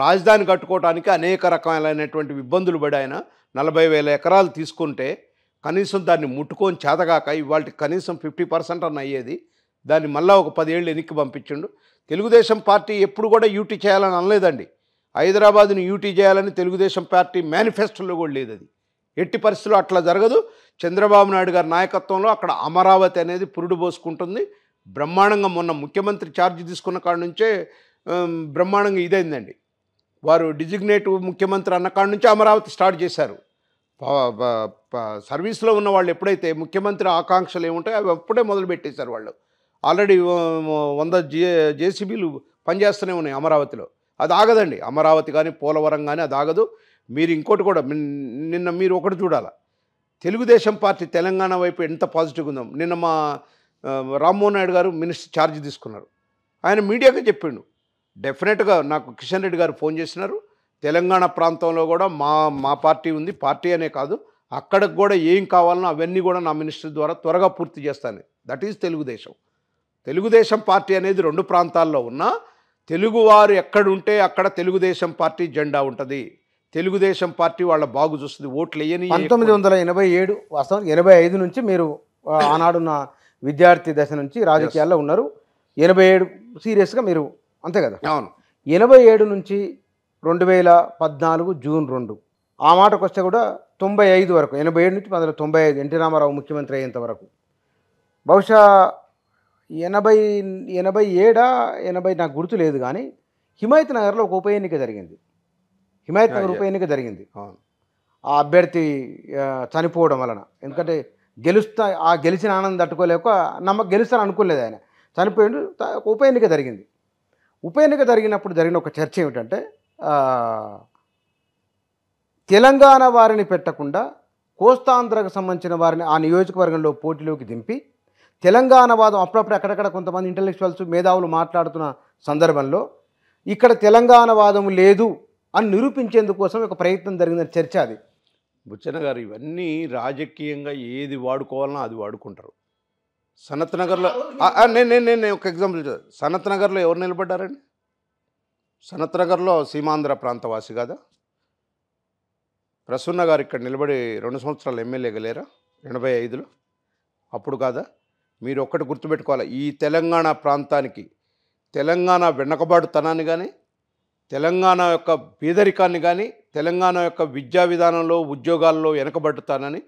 రాజధాని కట్టుకోవడానికి అనేక రకాలైనటువంటి ఇబ్బందులు పడి ఆయన నలభై వేల ఎకరాలు తీసుకుంటే కనీసం దాన్ని ముట్టుకొని చేతగాక ఇవాళకి కనీసం ఫిఫ్టీ పర్సెంట్ అని అయ్యేది దాన్ని మళ్ళీ ఒక పదేళ్ళు వెనక్కి పంపించిండు తెలుగుదేశం పార్టీ ఎప్పుడు కూడా యూటీ చేయాలని అనలేదండి హైదరాబాద్ని యూటీ చేయాలని తెలుగుదేశం పార్టీ మేనిఫెస్టోలో కూడా లేదు అది ఎట్టి పరిస్థితులు అట్లా జరగదు చంద్రబాబు నాయుడు గారి నాయకత్వంలో అక్కడ అమరావతి అనేది పురుడు పోసుకుంటుంది బ్రహ్మాండంగా మొన్న ముఖ్యమంత్రి ఛార్జ్ తీసుకున్న కాడ నుంచే బ్రహ్మాండంగా ఇదైందండి వారు డిజిగ్నేట్ ముఖ్యమంత్రి అన్నకాడ నుంచి అమరావతి స్టార్ట్ చేశారు సర్వీస్లో ఉన్న వాళ్ళు ఎప్పుడైతే ముఖ్యమంత్రి ఆకాంక్షలు ఏముంటాయో అవి అప్పుడే మొదలుపెట్టేశారు వాళ్ళు ఆల్రెడీ వంద జే జేసీబీలు పనిచేస్తూనే ఉన్నాయి అమరావతిలో అది ఆగదండి అమరావతి కానీ పోలవరం కానీ అది ఆగదు మీరు ఇంకోటి కూడా నిన్న మీరు ఒకటి చూడాలా తెలుగుదేశం పార్టీ తెలంగాణ వైపు ఎంత పాజిటివ్ ఉందో నిన్న మా రామ్మోహన్ నాయుడు గారు మినిస్టర్ ఛార్జ్ తీసుకున్నారు ఆయన మీడియాకే చెప్పిండు డెఫినెట్గా నాకు కిషన్ రెడ్డి గారు ఫోన్ చేసినారు తెలంగాణ ప్రాంతంలో కూడా మా మా పార్టీ ఉంది పార్టీ అనే కాదు అక్కడికి కూడా ఏం కావాలన్నా అవన్నీ కూడా నా మినిస్టర్ ద్వారా త్వరగా పూర్తి చేస్తాను that is Telugu Desam Telugu Desam party అనేది రెండు ప్రాంతాల్లో ఉన్న తెలుగువారు ఎక్కడుంటే అక్కడ తెలుగుదేశం పార్టీ జెండా ఉంటుంది తెలుగుదేశం పార్టీ వాళ్ళ బాగు చూస్తుంది ఓట్లు వేయని పంతొమ్మిది వందల ఎనభై ఏడు వాస్తవం ఎనభై ఐదు నుంచి మీరు ఆనాడున్న విద్యార్థి దశ నుంచి రాజకీయాల్లో ఉన్నారు ఎనభై ఏడు సీరియస్గా మీరు అంతే కదా అవును ఎనభై ఏడు నుంచి రెండు వేల పద్నాలుగు జూన్ రెండు ఆ మాటకు వస్తే కూడా తొంభై ఐదు వరకు ఎనభై ఏడు నుంచి పంతొమ్మిది తొంభై ఐదు ఎన్టీ రామారావు ముఖ్యమంత్రి అయ్యేంత వరకు బహుశా ఎనభై ఎనభై ఏడా ఎనభై నాకు గుర్తు లేదు కానీ హిమాయత్ నగర్లో ఒక ఉప ఎన్నిక జరిగింది హిమాయత్ నగర్ ఉప ఎన్నిక జరిగింది అవును ఆ అభ్యర్థి చనిపోవడం వలన ఎందుకంటే గెలుస్తా ఆ గెలిచిన ఆనందం తట్టుకోలేక నమ్మ గెలుస్తాను అనుకోలేదు ఆయన చనిపోయిండు ఉప ఎన్నిక జరిగింది ఉప ఎన్నిక జరిగినప్పుడు జరిగిన ఒక చర్చ ఏమిటంటే తెలంగాణ వారిని పెట్టకుండా కోస్తాంధ్రకు సంబంధించిన వారిని ఆ నియోజకవర్గంలో పోటీలోకి దింపి తెలంగాణవాదం అప్పుడప్పుడు అక్కడక్కడ కొంతమంది ఇంటలెక్చువల్స్ మేధావులు మాట్లాడుతున్న సందర్భంలో ఇక్కడ తెలంగాణవాదం లేదు అని నిరూపించేందుకోసం ఒక ప్రయత్నం జరిగిన చర్చ అది బుచ్చన్న గారు ఇవన్నీ రాజకీయంగా ఏది వాడుకోవాలన్నా అది వాడుకుంటారు సనత్ నగర్లో నేను నేను నేను ఒక ఎగ్జాంపుల్ సనత్ నగర్లో ఎవరు నిలబడ్డారండి సనత్ నగర్లో సీమాంధ్ర ప్రాంతవాసి కాదా ప్రసన్న గారు ఇక్కడ నిలబడి రెండు సంవత్సరాలు ఎమ్మెల్యేగా లేరా ఎనభై ఐదులో అప్పుడు కాదా మీరు ఒక్కటి గుర్తుపెట్టుకోవాలి ఈ తెలంగాణ ప్రాంతానికి తెలంగాణ వెనకబాటుతనాన్ని కానీ తెలంగాణ యొక్క పేదరికాన్ని కానీ తెలంగాణ యొక్క విద్యా విధానంలో ఉద్యోగాల్లో వెనకబడుతానని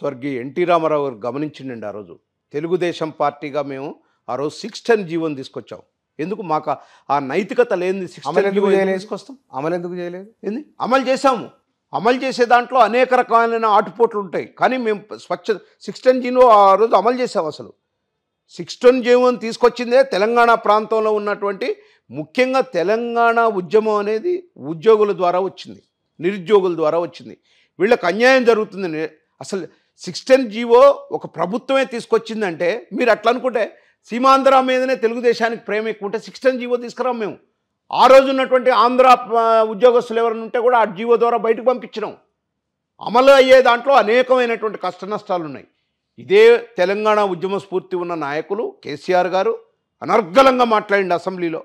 స్వర్గీయ ఎన్టీ రామారావు గారు గమనించిండండి ఆ రోజు తెలుగుదేశం పార్టీగా మేము ఆ రోజు సిక్స్ టెన్ జీవోని తీసుకొచ్చాం ఎందుకు మాకు ఆ నైతికత లేని తీసుకొస్తాం అమలు ఎందుకు చేయలేదు ఏంది అమలు చేశాము అమలు చేసే దాంట్లో అనేక రకాలైన ఆటుపోట్లు ఉంటాయి కానీ మేము స్వచ్ఛ సిక్స్ టెన్ జీవో ఆ రోజు అమలు చేసాం అసలు సిక్స్ టెన్ జీవోని తీసుకొచ్చిందే తెలంగాణ ప్రాంతంలో ఉన్నటువంటి ముఖ్యంగా తెలంగాణ ఉద్యమం అనేది ఉద్యోగుల ద్వారా వచ్చింది నిరుద్యోగుల ద్వారా వచ్చింది వీళ్ళకి అన్యాయం జరుగుతుంది అసలు సిక్స్టెన్ జీవో ఒక ప్రభుత్వమే తీసుకొచ్చిందంటే మీరు అట్లా అనుకుంటే సీమాంధ్ర మీదనే తెలుగుదేశానికి ప్రేమ ఎక్కువ ఉంటే సిక్స్టెన్ జీవో తీసుకురాం మేము ఆ రోజు ఉన్నటువంటి ఆంధ్ర ఉద్యోగస్తులు ఎవరైనా ఉంటే కూడా ఆ జీవో ద్వారా బయటకు పంపించినాం అమలు అయ్యే దాంట్లో అనేకమైనటువంటి కష్ట నష్టాలు ఉన్నాయి ఇదే తెలంగాణ ఉద్యమ స్ఫూర్తి ఉన్న నాయకులు కేసీఆర్ గారు అనర్గళంగా మాట్లాడింది అసెంబ్లీలో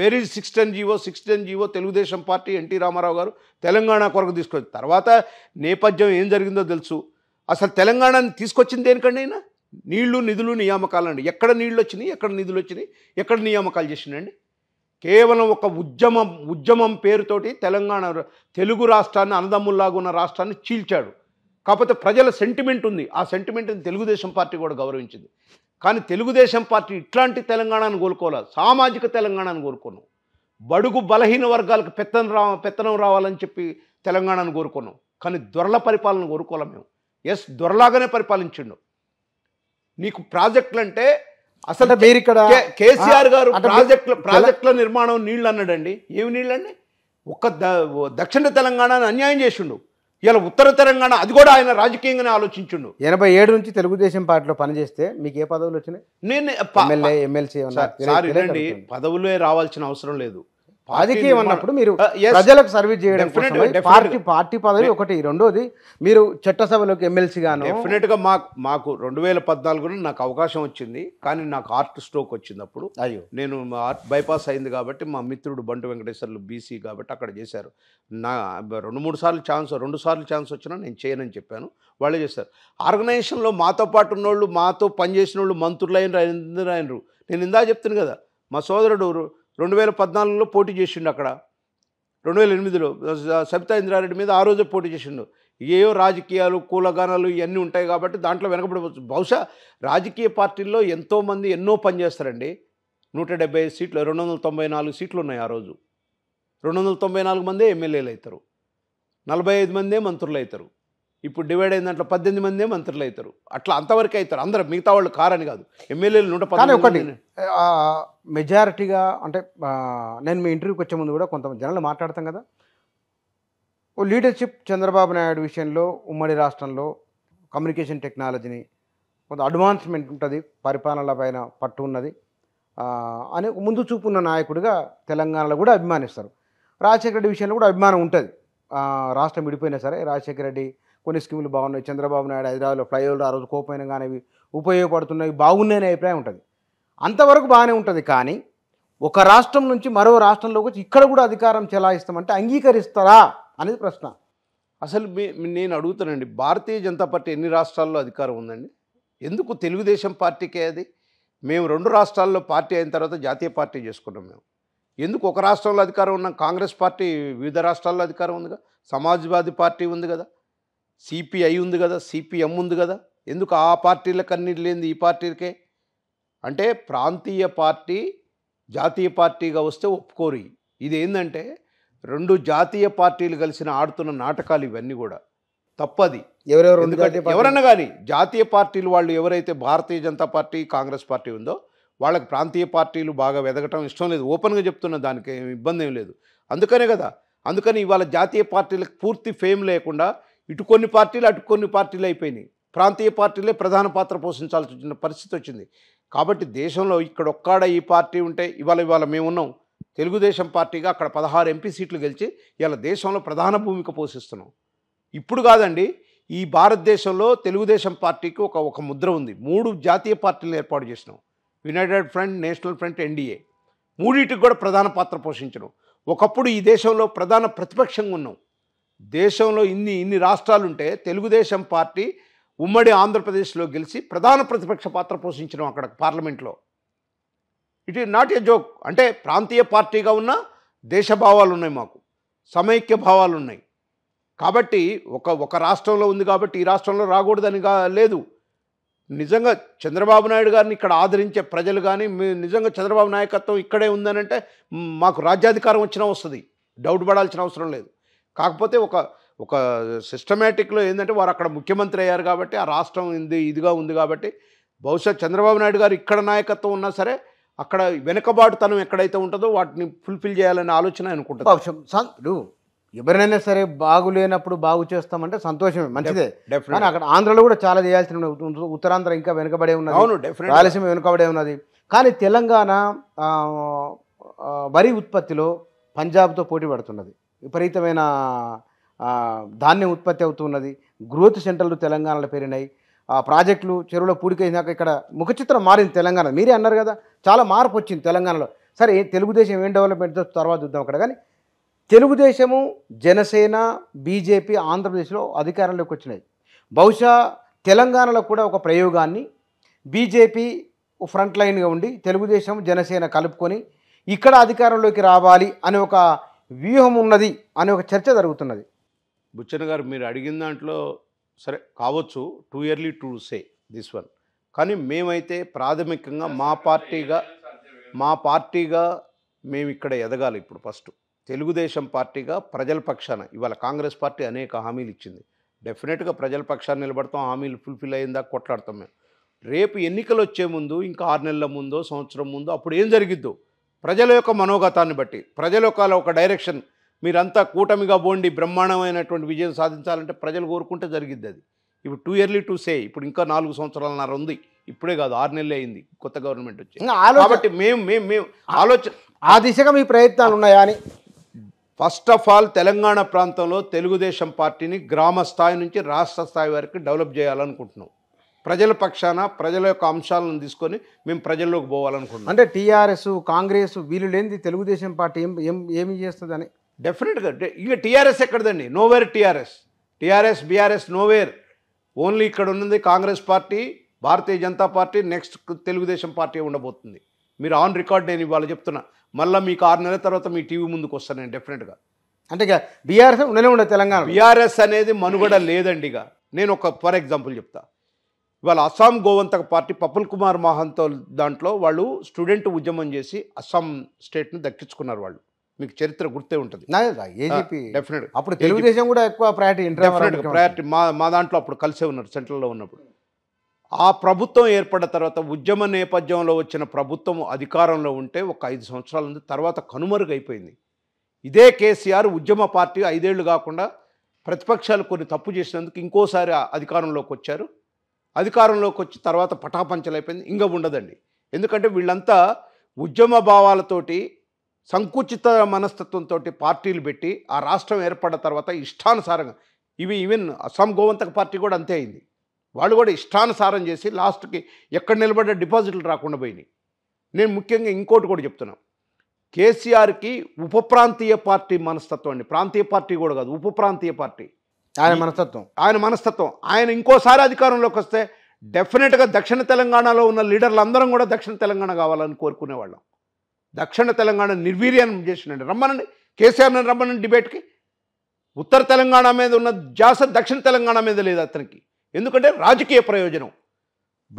very six ten GO six ten GO Telugu Desam party NT Rama Rao garu Telangana కొరకు తీసుకొచ్చారు తర్వాత నేపథ్యం ఏం జరిగిందో తెలుసు అసలు తెలంగాణని తీసుకొచ్చింది దేనికండి అయినా నీళ్లు నిధులు నియామకాలు అండి ఎక్కడ నీళ్ళు వచ్చినాయి ఎక్కడ నిధులు వచ్చినాయి ఎక్కడ నియామకాలు చేసినండి కేవలం ఒక ఉద్యమం ఉద్యమం పేరుతోటి తెలంగాణ తెలుగు రాష్ట్రాన్ని అన్నదమ్ముల్లాగా ఉన్న రాష్ట్రాన్ని చీల్చాడు కాకపోతే ప్రజల సెంటిమెంట్ ఉంది ఆ సెంటిమెంట్ని తెలుగుదేశం పార్టీ కూడా గౌరవించింది కానీ తెలుగుదేశం పార్టీ ఇట్లాంటి తెలంగాణను కోరుకోలేదు సామాజిక తెలంగాణను కోరుకున్నాం బడుగు బలహీన వర్గాలకు పెత్తనం రా పెత్తనం రావాలని చెప్పి తెలంగాణను కోరుకున్నాం కానీ దొరల పరిపాలన కోరుకోలేం మేము ఎస్ దొరలాగానే పరిపాలించిండు నీకు ప్రాజెక్టులు అంటే అసలు మీరు ఇక్కడ కేసీఆర్ గారు ప్రాజెక్టుల ప్రాజెక్టుల నిర్మాణం నీళ్ళు అన్నాడండి ఏమి నీళ్ళు అండి ఒక్క దక్షిణ తెలంగాణను అన్యాయం చేసిండు ఇలా ఉత్తర తెలంగాణ అది కూడా ఆయన రాజకీయంగానే ఆలోచించుండు ఎనభై ఏడు నుంచి తెలుగుదేశం పార్టీలో పనిచేస్తే మీకు ఏ పదవులు వచ్చినాయి నేను ఎమ్మెల్యే ఎమ్మెల్సీ పదవులే రావాల్సిన అవసరం లేదు రాజకీయం అన్నప్పుడు మీరు uh, ప్రజలకు సర్వీస్ చేయడం పార్టీ పార్టీ పదవి ఒకటి రెండోది మీరు చట్టసభలోకి డెఫినెట్ గా మాకు మాకు రెండు వేల పద్నాలుగులో నాకు అవకాశం వచ్చింది కానీ నాకు ఆర్ట్ స్ట్రోక్ అప్పుడు అయ్యో నేను బైపాస్ అయింది కాబట్టి మా మిత్రుడు బంటు వెంకటేశ్వర్లు బీసీ కాబట్టి అక్కడ చేశారు నా రెండు మూడు సార్లు ఛాన్స్ రెండు సార్లు ఛాన్స్ వచ్చినా నేను చేయనని చెప్పాను వాళ్ళే చేస్తారు ఆర్గనైజేషన్లో మాతో పాటు ఉన్నోళ్ళు మాతో పనిచేసిన వాళ్ళు మంత్రులు అయినరు అయినరు నేను ఇందా చెప్తాను కదా మా సోదరుడు రెండు వేల పద్నాలుగులో పోటీ చేసిండు అక్కడ రెండు వేల ఎనిమిదిలో సబితా ఇంద్రారెడ్డి మీద ఆ రోజే పోటీ చేసిండు ఏయో రాజకీయాలు కూలగానాలు ఇవన్నీ ఉంటాయి కాబట్టి దాంట్లో వెనకబడిపోవచ్చు బహుశా రాజకీయ పార్టీల్లో ఎంతోమంది ఎన్నో పనిచేస్తారండి నూట డెబ్బై సీట్లు రెండు వందల తొంభై నాలుగు సీట్లు ఉన్నాయి ఆ రోజు రెండు వందల తొంభై నాలుగు మందే ఎమ్మెల్యేలు అవుతారు నలభై ఐదు మందే మంత్రులు అవుతారు ఇప్పుడు డివైడ్ అయిన దాంట్లో పద్దెనిమిది మంది మంత్రులు అవుతారు అట్లా అంతవరకు అవుతారు అందరూ మిగతా వాళ్ళు కారని కాదు ఎమ్మెల్యేలు నూట పది ఒకటి మెజారిటీగా అంటే నేను మీ ఇంటర్వ్యూకి వచ్చే ముందు కూడా కొంతమంది జనాలు మాట్లాడతాం కదా ఓ లీడర్షిప్ చంద్రబాబు నాయుడు విషయంలో ఉమ్మడి రాష్ట్రంలో కమ్యూనికేషన్ టెక్నాలజీని కొంత అడ్వాన్స్మెంట్ ఉంటుంది పరిపాలనల పైన పట్టు ఉన్నది అని ముందు చూపున్న నాయకుడిగా తెలంగాణలో కూడా అభిమానిస్తారు రాజశేఖర రెడ్డి విషయంలో కూడా అభిమానం ఉంటుంది రాష్ట్రం విడిపోయినా సరే రాజశేఖర రెడ్డి కొన్ని స్కీములు బాగున్నాయి చంద్రబాబు నాయుడు హైదరాబాద్లో ఫ్లైఓవర్ ఆ రోజు కోపోయినా కానీ ఉపయోగపడుతున్నాయి బాగున్నాయనే అభిప్రాయం ఉంటుంది అంతవరకు బాగానే ఉంటుంది కానీ ఒక రాష్ట్రం నుంచి మరో రాష్ట్రంలోకి వచ్చి ఇక్కడ కూడా అధికారం చెలాయిస్తామంటే అంగీకరిస్తారా అనేది ప్రశ్న అసలు నేను అడుగుతానండి భారతీయ జనతా పార్టీ ఎన్ని రాష్ట్రాల్లో అధికారం ఉందండి ఎందుకు తెలుగుదేశం పార్టీకే అది మేము రెండు రాష్ట్రాల్లో పార్టీ అయిన తర్వాత జాతీయ పార్టీ చేసుకున్నాం మేము ఎందుకు ఒక రాష్ట్రంలో అధికారం ఉన్నాం కాంగ్రెస్ పార్టీ వివిధ రాష్ట్రాల్లో అధికారం ఉంది కదా సమాజ్వాదీ పార్టీ ఉంది కదా సిపిఐ ఉంది కదా సిపిఎం ఉంది కదా ఎందుకు ఆ పార్టీలకు అన్నిటి లేనిది ఈ పార్టీలకే అంటే ప్రాంతీయ పార్టీ జాతీయ పార్టీగా వస్తే ఒప్పుకోరు ఇది ఏంటంటే రెండు జాతీయ పార్టీలు కలిసిన ఆడుతున్న నాటకాలు ఇవన్నీ కూడా తప్పది ఎవరెవరు ఎవరన్నా కానీ జాతీయ పార్టీలు వాళ్ళు ఎవరైతే భారతీయ జనతా పార్టీ కాంగ్రెస్ పార్టీ ఉందో వాళ్ళకి ప్రాంతీయ పార్టీలు బాగా వెదగటం ఇష్టం లేదు ఓపెన్గా చెప్తున్న దానికి ఇబ్బంది ఏం లేదు అందుకనే కదా అందుకని ఇవాళ జాతీయ పార్టీలకు పూర్తి ఫేమ్ లేకుండా ఇటు కొన్ని పార్టీలు అటు కొన్ని పార్టీలు అయిపోయినాయి ప్రాంతీయ పార్టీలే ప్రధాన పాత్ర వచ్చిన పరిస్థితి వచ్చింది కాబట్టి దేశంలో ఇక్కడ ఒక్కాడ ఈ పార్టీ ఉంటే ఇవాళ ఇవాళ మేమున్నాం తెలుగుదేశం పార్టీగా అక్కడ పదహారు ఎంపీ సీట్లు గెలిచి ఇలా దేశంలో ప్రధాన భూమిక పోషిస్తున్నాం ఇప్పుడు కాదండి ఈ భారతదేశంలో తెలుగుదేశం పార్టీకి ఒక ఒక ముద్ర ఉంది మూడు జాతీయ పార్టీలను ఏర్పాటు చేసినాం United Front National Front NDA మూడింటికి కూడా ప్రధాన పాత్ర పోషించడం ఒకప్పుడు ఈ దేశంలో ప్రధాన ప్రతిపక్షంగా ఉన్నాం దేశంలో ఇన్ని ఇన్ని రాష్ట్రాలుంటే తెలుగుదేశం పార్టీ ఉమ్మడి ఆంధ్రప్రదేశ్లో గెలిచి ప్రధాన ప్రతిపక్ష పాత్ర పోషించడం అక్కడ పార్లమెంట్లో it is not a joke అంటే ప్రాంతీయ పార్టీగా ఉన్న దేశభావాలు ఉన్నాయి మాకు సమైక్య భావాలు ఉన్నాయి కాబట్టి ఒక ఒక రాష్ట్రంలో ఉంది కాబట్టి ఈ రాష్ట్రంలో రాకూడదని లేదు నిజంగా చంద్రబాబు నాయుడు గారిని ఇక్కడ ఆదరించే ప్రజలు కానీ నిజంగా చంద్రబాబు నాయకత్వం ఇక్కడే ఉందనంటే మాకు రాజ్యాధికారం వచ్చినా వస్తుంది డౌట్ పడాల్సిన అవసరం లేదు కాకపోతే ఒక ఒక సిస్టమేటిక్లో ఏంటంటే వారు అక్కడ ముఖ్యమంత్రి అయ్యారు కాబట్టి ఆ రాష్ట్రం ఇది ఇదిగా ఉంది కాబట్టి బహుశా చంద్రబాబు నాయుడు గారు ఇక్కడ నాయకత్వం ఉన్నా సరే అక్కడ వెనుకబాటుతనం ఎక్కడైతే ఉంటుందో వాటిని ఫుల్ఫిల్ చేయాలనే ఆలోచన అనుకుంటాను ఎవరైనా సరే బాగులేనప్పుడు బాగు చేస్తామంటే సంతోషమే మంచిదే కానీ అక్కడ ఆంధ్రలో కూడా చాలా చేయాల్సిన ఉత్తరాంధ్ర ఇంకా వెనుకబడే ఉన్నది అవును రాయలసీమ వెనుకబడే ఉన్నది కానీ తెలంగాణ వరి ఉత్పత్తిలో పంజాబ్తో పోటీ పడుతున్నది విపరీతమైన ధాన్యం ఉత్పత్తి అవుతున్నది గ్రోత్ సెంటర్లు తెలంగాణలో పెరిగినాయి ఆ ప్రాజెక్టులు చెరువులో పూడికైనాక ఇక్కడ ముఖచిత్రం మారింది తెలంగాణ మీరే అన్నారు కదా చాలా మార్పు వచ్చింది తెలంగాణలో సరే తెలుగుదేశం ఏం డెవలప్మెంట్ తర్వాత చూద్దాం అక్కడ కానీ తెలుగుదేశము జనసేన బీజేపీ ఆంధ్రప్రదేశ్లో అధికారంలోకి వచ్చినాయి బహుశా తెలంగాణలో కూడా ఒక ప్రయోగాన్ని బీజేపీ ఫ్రంట్ లైన్గా ఉండి తెలుగుదేశం జనసేన కలుపుకొని ఇక్కడ అధికారంలోకి రావాలి అనే ఒక వ్యూహం ఉన్నది అనే ఒక చర్చ జరుగుతున్నది బుచ్చన్ గారు మీరు అడిగిన దాంట్లో సరే కావచ్చు too early to say this one కానీ మేమైతే ప్రాథమికంగా మా పార్టీగా మా పార్టీగా మేము ఇక్కడ ఎదగాలి ఇప్పుడు ఫస్ట్ తెలుగుదేశం పార్టీగా ప్రజల పక్షాన ఇవాళ కాంగ్రెస్ పార్టీ అనేక హామీలు ఇచ్చింది డెఫినెట్గా ప్రజల పక్షాన నిలబడతాం హామీలు ఫుల్ఫిల్ అయ్యిందా కొట్లాడతాం మేము రేపు ఎన్నికలు వచ్చే ముందు ఇంకా ఆరు నెలల ముందో సంవత్సరం ముందో అప్పుడు ఏం జరిగిద్దో ప్రజల యొక్క మనోగతాన్ని బట్టి ప్రజల యొక్క ఒక డైరెక్షన్ మీరంతా కూటమిగా పోండి బ్రహ్మాండమైనటువంటి విజయం సాధించాలంటే ప్రజలు కోరుకుంటే జరిగిద్ది అది ఇప్పుడు టూ ఇయర్లీ టూ సే ఇప్పుడు ఇంకా నాలుగు సంవత్సరాలన్నర ఉంది ఇప్పుడే కాదు ఆరు నెలలే అయింది కొత్త గవర్నమెంట్ వచ్చి కాబట్టి మేము మేము మేము ఆలోచన ఆ దిశగా మీ ప్రయత్నాలు ఉన్నాయా అని ఫస్ట్ ఆఫ్ ఆల్ తెలంగాణ ప్రాంతంలో తెలుగుదేశం పార్టీని గ్రామ స్థాయి నుంచి రాష్ట్ర స్థాయి వరకు డెవలప్ చేయాలనుకుంటున్నాం ప్రజల పక్షాన ప్రజల యొక్క అంశాలను తీసుకొని మేము ప్రజల్లోకి పోవాలనుకుంటున్నాం అంటే టీఆర్ఎస్ కాంగ్రెస్ వీళ్ళు లేనిది తెలుగుదేశం పార్టీ ఏం ఏం ఏమి చేస్తుందని డెఫినెట్గా ఇక టీఆర్ఎస్ ఎక్కడదండి nowhere TRS TRS BRS nowhere only ఇక్కడ ఉన్నది Congress party Bharatiya Janata party next Telugu Desam party ఉండబోతుంది మీరు ఆన్ రికార్డ్ నేను ఇవాళ చెప్తున్నా మళ్ళీ మీకు ఆరు నెలల తర్వాత మీ టీవీ ముందుకు వస్తాను నేను డెఫినెట్గా అంటే ఇక బీఆర్ఎస్ ఉండలే ఉండదు తెలంగాణ బీఆర్ఎస్ అనేది మనుగడ లేదండి ఇక నేను ఒక ఫర్ ఎగ్జాంపుల్ చెప్తా ఇవాళ అస్సాం గోవంతక పార్టీ పపుల్ కుమార్ మహంతో దాంట్లో వాళ్ళు స్టూడెంట్ ఉద్యమం చేసి అస్సాం స్టేట్ని దక్కించుకున్నారు వాళ్ళు మీకు చరిత్ర గుర్తే ఉంటుంది అప్పుడు తెలుగుదేశం కూడా ఎక్కువ ప్రయారిటీ ప్రయారిటీ మా మా దాంట్లో అప్పుడు కలిసే ఉన్నారు సెంట్రల్లో ఉన్నప్పుడు ఆ ప్రభుత్వం ఏర్పడిన తర్వాత ఉద్యమ నేపథ్యంలో వచ్చిన ప్రభుత్వం అధికారంలో ఉంటే ఒక ఐదు సంవత్సరాల నుంచి తర్వాత కనుమరుగైపోయింది ఇదే కేసీఆర్ ఉద్యమ పార్టీ ఐదేళ్లు కాకుండా ప్రతిపక్షాలు కొన్ని తప్పు చేసినందుకు ఇంకోసారి అధికారంలోకి వచ్చారు అధికారంలోకి వచ్చి తర్వాత పటాపంచలైపోయింది ఇంకా ఉండదండి ఎందుకంటే వీళ్ళంతా ఉద్యమ భావాలతోటి సంకుచిత మనస్తత్వంతో పార్టీలు పెట్టి ఆ రాష్ట్రం ఏర్పడిన తర్వాత ఇష్టానుసారంగా ఇవి ఈవెన్ అస్సాం గోవంతక పార్టీ కూడా అంతే అయింది వాళ్ళు కూడా ఇష్టానుసారం చేసి లాస్ట్కి ఎక్కడ నిలబడ్డ డిపాజిట్లు రాకుండా పోయినాయి నేను ముఖ్యంగా ఇంకోటి కూడా చెప్తున్నాను కేసీఆర్కి ఉప ప్రాంతీయ పార్టీ మనస్తత్వం అండి ప్రాంతీయ పార్టీ కూడా కాదు ఉప ప్రాంతీయ పార్టీ ఆయన మనస్తత్వం ఆయన మనస్తత్వం ఆయన ఇంకోసారి అధికారంలోకి వస్తే డెఫినెట్గా దక్షిణ తెలంగాణలో ఉన్న లీడర్లందరం కూడా దక్షిణ తెలంగాణ కావాలని కోరుకునేవాళ్ళం దక్షిణ తెలంగాణ నిర్వీర్యం చేసినండి రమ్మనండి కేసీఆర్ని రమ్మనండి డిబేట్కి ఉత్తర తెలంగాణ మీద ఉన్న జాస దక్షిణ తెలంగాణ మీద లేదు అతనికి ఎందుకంటే రాజకీయ ప్రయోజనం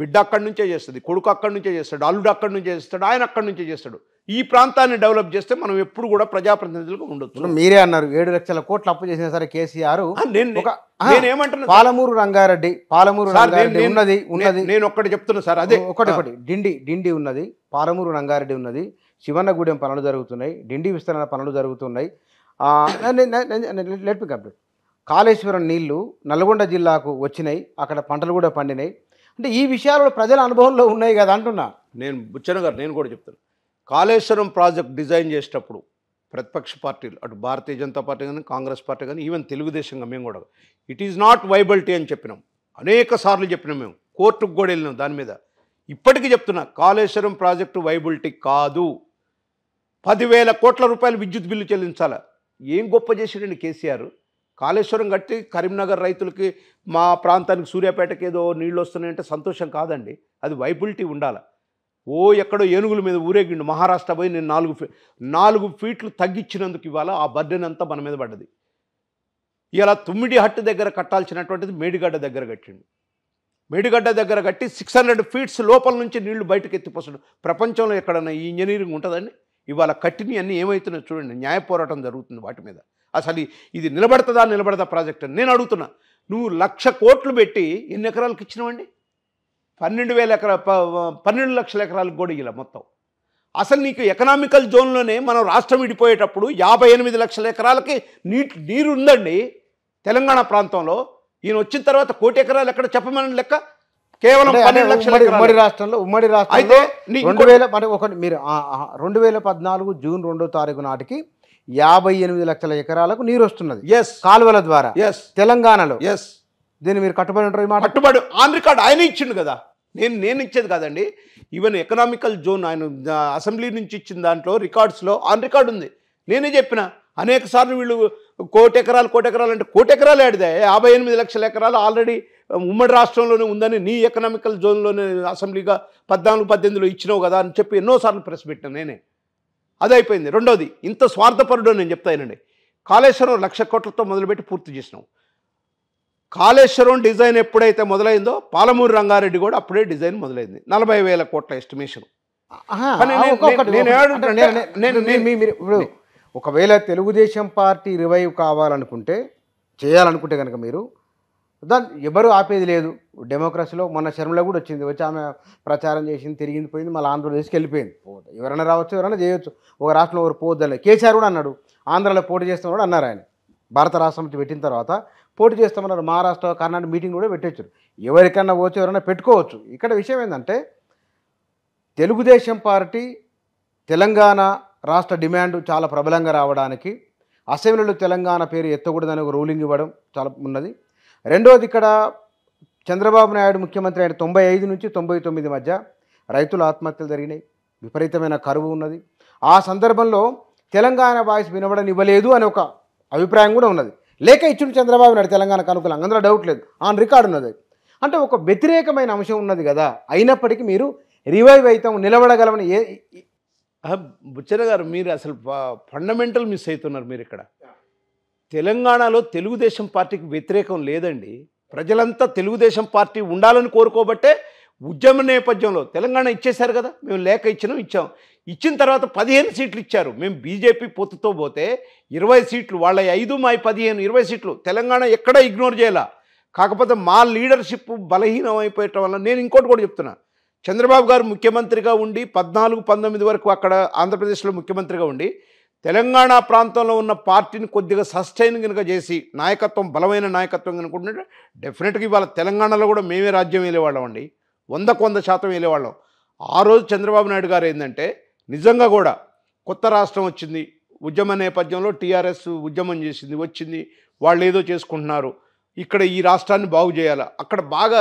బిడ్డ అక్కడి నుంచే చేస్తుంది కొడుకు అక్కడి నుంచే చేస్తాడు అల్లుడు అక్కడి నుంచే చేస్తాడు ఆయన అక్కడి నుంచే చేస్తాడు ఈ ప్రాంతాన్ని డెవలప్ చేస్తే మనం ఎప్పుడు కూడా ప్రజాప్రతినిధులుగా ఉండొచ్చు మీరే అన్నారు ఏడు లక్షల కోట్లు అప్పు చేసిన సరే కేసీఆర్ నేనేమంటున్నా పాలమూరు రంగారెడ్డి పాలమూరు రంగారెడ్డి ఉన్నది ఉన్నది నేను ఒక్కటి చెప్తున్నా సార్ అదే ఒకటి ఒకటి డిండి డిండి ఉన్నది పాలమూరు రంగారెడ్డి ఉన్నది శివన్నగూడెం పనులు జరుగుతున్నాయి డిండి విస్తరణ పనులు జరుగుతున్నాయి లెట్ కంప్లీట్ కాళేశ్వరం నీళ్లు నల్గొండ జిల్లాకు వచ్చినాయి అక్కడ పంటలు కూడా పండినాయి అంటే ఈ విషయాలు ప్రజల అనుభవంలో ఉన్నాయి కదా అంటున్నా నేను బుచ్చన గారు నేను కూడా చెప్తాను కాళేశ్వరం ప్రాజెక్ట్ డిజైన్ చేసేటప్పుడు ప్రతిపక్ష పార్టీలు అటు భారతీయ జనతా పార్టీ కానీ కాంగ్రెస్ పార్టీ కానీ ఈవెన్ తెలుగుదేశం మేము కూడా ఇట్ ఈజ్ నాట్ వైబిలిటీ అని చెప్పినాం అనేక సార్లు చెప్పినాం మేము కోర్టుకు కూడా వెళ్ళినాం దాని మీద ఇప్పటికీ చెప్తున్నా కాళేశ్వరం ప్రాజెక్టు వైబిలిటీ కాదు పదివేల కోట్ల రూపాయలు విద్యుత్ బిల్లు చెల్లించాలి ఏం గొప్ప చేసిండండి కేసీఆర్ కాళేశ్వరం కట్టి కరీంనగర్ రైతులకి మా ప్రాంతానికి సూర్యాపేటకి ఏదో నీళ్ళు వస్తున్నాయంటే సంతోషం కాదండి అది వైబిలిటీ ఉండాలి ఓ ఎక్కడో ఏనుగుల మీద ఊరేగిండు మహారాష్ట్ర పోయి నేను నాలుగు నాలుగు ఫీట్లు తగ్గించినందుకు ఇవాళ ఆ బర్డెన్ అంతా మన మీద పడ్డది ఇలా తుమ్మిడి హట్టు దగ్గర కట్టాల్సినటువంటిది మేడిగడ్డ దగ్గర కట్టిండు మేడిగడ్డ దగ్గర కట్టి సిక్స్ హండ్రెడ్ ఫీట్స్ లోపల నుంచి నీళ్లు బయటకు ఎత్తిపోసాడు ప్రపంచంలో ఎక్కడన్నా ఈ ఇంజనీరింగ్ ఉంటుందండి ఇవాళ కట్టినవి అన్నీ ఏమవుతున్నాయో చూడండి న్యాయ పోరాటం జరుగుతుంది వాటి మీద అసలు ఇది నిలబడతదా నిలబడదా ప్రాజెక్ట్ అని నేను అడుగుతున్నా నువ్వు లక్ష కోట్లు పెట్టి ఎన్ని ఎకరాలకు ఇచ్చినవండి పన్నెండు వేల ఎకరా పన్నెండు లక్షల ఎకరాలకు కూడా ఇలా మొత్తం అసలు నీకు ఎకనామికల్ జోన్లోనే మనం రాష్ట్రం విడిపోయేటప్పుడు యాభై ఎనిమిది లక్షల ఎకరాలకి నీటి నీరు ఉందండి తెలంగాణ ప్రాంతంలో ఈయన వచ్చిన తర్వాత కోటి ఎకరాలు ఎక్కడ చెప్పమని లెక్క కేవలం పన్నెండు లక్షల ఉమ్మడి రాష్ట్రంలో ఉమ్మడి రాష్ట్రం అయితే రెండు వేల ఒకటి ఒక మీరు రెండు వేల పద్నాలుగు జూన్ రెండో తారీఖు నాటికి యాభై ఎనిమిది లక్షల ఎకరాలకు నీరు వస్తున్నది ఎస్ కాలువల ద్వారా ఎస్ తెలంగాణలో ఎస్ దీన్ని మీరు కట్టుబడి ఉంటారు మా మాట కట్టుబడి ఆన్ రికార్డ్ ఆయన ఇచ్చిండు కదా నేను నేను ఇచ్చేది కాదండి ఈవెన్ ఎకనామికల్ జోన్ ఆయన అసెంబ్లీ నుంచి ఇచ్చిన దాంట్లో రికార్డ్స్లో ఆన్ రికార్డ్ ఉంది నేనే చెప్పిన అనేక సార్లు వీళ్ళు కోటి ఎకరాలు కోటి ఎకరాలు అంటే కోటి ఎకరాలు ఆడిదే యాభై ఎనిమిది లక్షల ఎకరాలు ఆల్రెడీ ఉమ్మడి రాష్ట్రంలోనే ఉందని నీ ఎకనామికల్ జోన్లోనే అసెంబ్లీగా పద్నాలుగు పద్దెనిమిదిలో ఇచ్చినావు కదా అని చెప్పి ఎన్నోసార్లు ప్రెస్ పెట్టాను నేనే అదైపోయింది రెండోది ఇంత స్వార్థపరుడు నేను చెప్తాయనండి కాళేశ్వరం లక్ష కోట్లతో మొదలుపెట్టి పూర్తి చేసినాం కాళేశ్వరం డిజైన్ ఎప్పుడైతే మొదలైందో పాలమూరు రంగారెడ్డి కూడా అప్పుడే డిజైన్ మొదలైంది నలభై వేల కోట్ల ఎస్టిమేషన్ ఒకవేళ తెలుగుదేశం పార్టీ రివైవ్ కావాలనుకుంటే చేయాలనుకుంటే కనుక మీరు దాన్ని ఎవరు ఆపేది లేదు డెమోక్రసీలో మన శర్మల కూడా వచ్చింది వచ్చి ఆమె ప్రచారం చేసింది తిరిగింది పోయింది మళ్ళీ ఆంధ్రప్రదేశ్కి వెళ్ళిపోయింది ఎవరైనా రావచ్చు ఎవరైనా చేయొచ్చు ఒక రాష్ట్రంలో ఎవరు పోవద్దు కేసీఆర్ కూడా అన్నాడు ఆంధ్రలో పోటీ చేస్తున్నాడు అన్నారు ఆయన భారత రాష్ట్రం పెట్టిన తర్వాత పోటీ చేస్తామన్నారు మహారాష్ట్ర కర్ణాటక మీటింగ్ కూడా పెట్టొచ్చారు ఎవరికన్నా వచ్చి ఎవరైనా పెట్టుకోవచ్చు ఇక్కడ విషయం ఏంటంటే తెలుగుదేశం పార్టీ తెలంగాణ రాష్ట్ర డిమాండ్ చాలా ప్రబలంగా రావడానికి అసెంబ్లీలో తెలంగాణ పేరు ఎత్తకూడదని ఒక రూలింగ్ ఇవ్వడం చాలా ఉన్నది రెండవది ఇక్కడ చంద్రబాబు నాయుడు ముఖ్యమంత్రి అయిన తొంభై ఐదు నుంచి తొంభై తొమ్మిది మధ్య రైతుల ఆత్మహత్యలు జరిగినాయి విపరీతమైన కరువు ఉన్నది ఆ సందర్భంలో తెలంగాణ వాయిస్ వినవడం ఇవ్వలేదు అనే ఒక అభిప్రాయం కూడా ఉన్నది లేక ఇచ్చుడు చంద్రబాబు నాయుడు తెలంగాణకు అనుకూలంగా అందులో డౌట్ లేదు ఆన్ రికార్డు ఉన్నది అంటే ఒక వ్యతిరేకమైన అంశం ఉన్నది కదా అయినప్పటికీ మీరు రివైవ్ అవుతాం నిలబడగలమని ఏ బుచ్చర గారు మీరు అసలు ఫండమెంటల్ మిస్ అవుతున్నారు మీరు ఇక్కడ తెలంగాణలో తెలుగుదేశం పార్టీకి వ్యతిరేకం లేదండి ప్రజలంతా తెలుగుదేశం పార్టీ ఉండాలని కోరుకోబట్టే ఉద్యమ నేపథ్యంలో తెలంగాణ ఇచ్చేశారు కదా మేము లేఖ ఇచ్చినాం ఇచ్చాం ఇచ్చిన తర్వాత పదిహేను సీట్లు ఇచ్చారు మేము బీజేపీ పొత్తుతో పోతే ఇరవై సీట్లు వాళ్ళ ఐదు మా పదిహేను ఇరవై సీట్లు తెలంగాణ ఎక్కడ ఇగ్నోర్ చేయాల కాకపోతే మా లీడర్షిప్ బలహీనం అయిపోయటం వల్ల నేను ఇంకోటి కూడా చెప్తున్నా చంద్రబాబు గారు ముఖ్యమంత్రిగా ఉండి పద్నాలుగు పంతొమ్మిది వరకు అక్కడ ఆంధ్రప్రదేశ్లో ముఖ్యమంత్రిగా ఉండి తెలంగాణ ప్రాంతంలో ఉన్న పార్టీని కొద్దిగా సస్టైన్ కనుక చేసి నాయకత్వం బలమైన నాయకత్వం ఉంటే డెఫినెట్గా ఇవాళ తెలంగాణలో కూడా మేమే రాజ్యం వెళ్ళేవాళ్ళం అండి వందకు వంద శాతం వెళ్ళేవాళ్ళం ఆ రోజు చంద్రబాబు నాయుడు గారు ఏంటంటే నిజంగా కూడా కొత్త రాష్ట్రం వచ్చింది ఉద్యమ నేపథ్యంలో టీఆర్ఎస్ ఉద్యమం చేసింది వచ్చింది వాళ్ళు ఏదో చేసుకుంటున్నారు ఇక్కడ ఈ రాష్ట్రాన్ని బాగు చేయాలి అక్కడ బాగా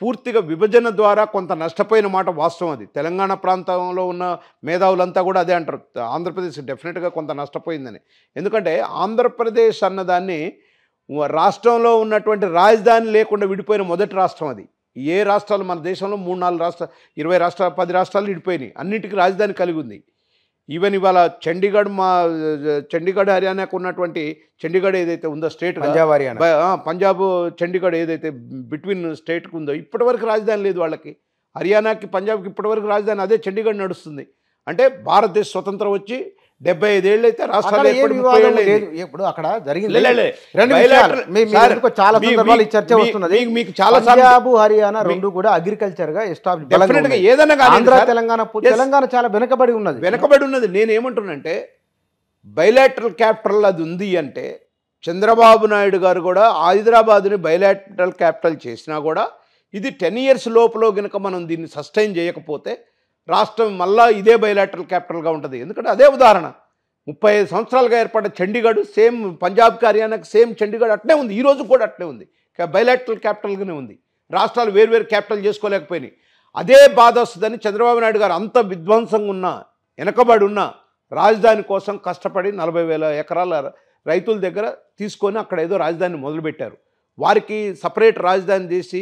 పూర్తిగా విభజన ద్వారా కొంత నష్టపోయిన మాట వాస్తవం అది తెలంగాణ ప్రాంతంలో ఉన్న మేధావులంతా కూడా అదే అంటారు ఆంధ్రప్రదేశ్ డెఫినెట్గా కొంత నష్టపోయిందని ఎందుకంటే ఆంధ్రప్రదేశ్ అన్నదాన్ని రాష్ట్రంలో ఉన్నటువంటి రాజధాని లేకుండా విడిపోయిన మొదటి రాష్ట్రం అది ఏ రాష్ట్రాలు మన దేశంలో మూడు నాలుగు రాష్ట్ర ఇరవై రాష్ట్రాలు పది రాష్ట్రాలు విడిపోయినాయి అన్నింటికి రాజధాని కలిగి ఉంది ఈవెన్ ఇవాళ చండీగఢ్ మా చండీగఢ్ హర్యానాకు ఉన్నటువంటి చండీగఢ్ ఏదైతే ఉందో స్టేట్ పంజాబ్ హర్యానా పంజాబ్ చండీగఢ్ ఏదైతే బిట్వీన్ స్టేట్కి ఉందో ఇప్పటివరకు రాజధాని లేదు వాళ్ళకి హర్యానాకి పంజాబ్కి ఇప్పటివరకు రాజధాని అదే చండీగఢ్ నడుస్తుంది అంటే భారతదేశ స్వతంత్రం వచ్చి డెబ్బై ఐదేళ్ళు అయితే రాష్ట్రాలు ఇప్పుడు అక్కడ జరిగింది చాలా చర్చ వస్తున్నది మీకు చాలా పంజాబ్ హర్యానా రెండు కూడా అగ్రికల్చర్ గా ఎస్టాబ్లిష్ ఏదైనా తెలంగాణ తెలంగాణ చాలా వెనకబడి ఉన్నది వెనకబడి ఉన్నది నేనేమంటున్నానంటే బైలాటరల్ క్యాపిటల్ అది ఉంది అంటే చంద్రబాబు నాయుడు గారు కూడా హైదరాబాద్ని బైలాటరల్ క్యాపిటల్ చేసినా కూడా ఇది టెన్ ఇయర్స్ లోపల కనుక మనం దీన్ని సస్టైన్ చేయకపోతే రాష్ట్రం మళ్ళా ఇదే బయలాటరల్ క్యాపిటల్గా ఉంటుంది ఎందుకంటే అదే ఉదాహరణ ముప్పై ఐదు సంవత్సరాలుగా ఏర్పడ్డ చండీగఢ్ సేమ్ పంజాబ్ హర్యానాకి సేమ్ చండీగఢ్ అట్లే ఉంది ఈరోజు కూడా అట్లే ఉంది బయలాటరల్ క్యాపిటల్గానే ఉంది రాష్ట్రాలు వేరువేరు క్యాపిటల్ చేసుకోలేకపోయినాయి అదే బాధ వస్తుందని చంద్రబాబు నాయుడు గారు అంత విధ్వంసంగా ఉన్న వెనకబడి ఉన్న రాజధాని కోసం కష్టపడి నలభై వేల ఎకరాల రైతుల దగ్గర తీసుకొని అక్కడ ఏదో రాజధాని మొదలుపెట్టారు వారికి సపరేట్ రాజధాని చేసి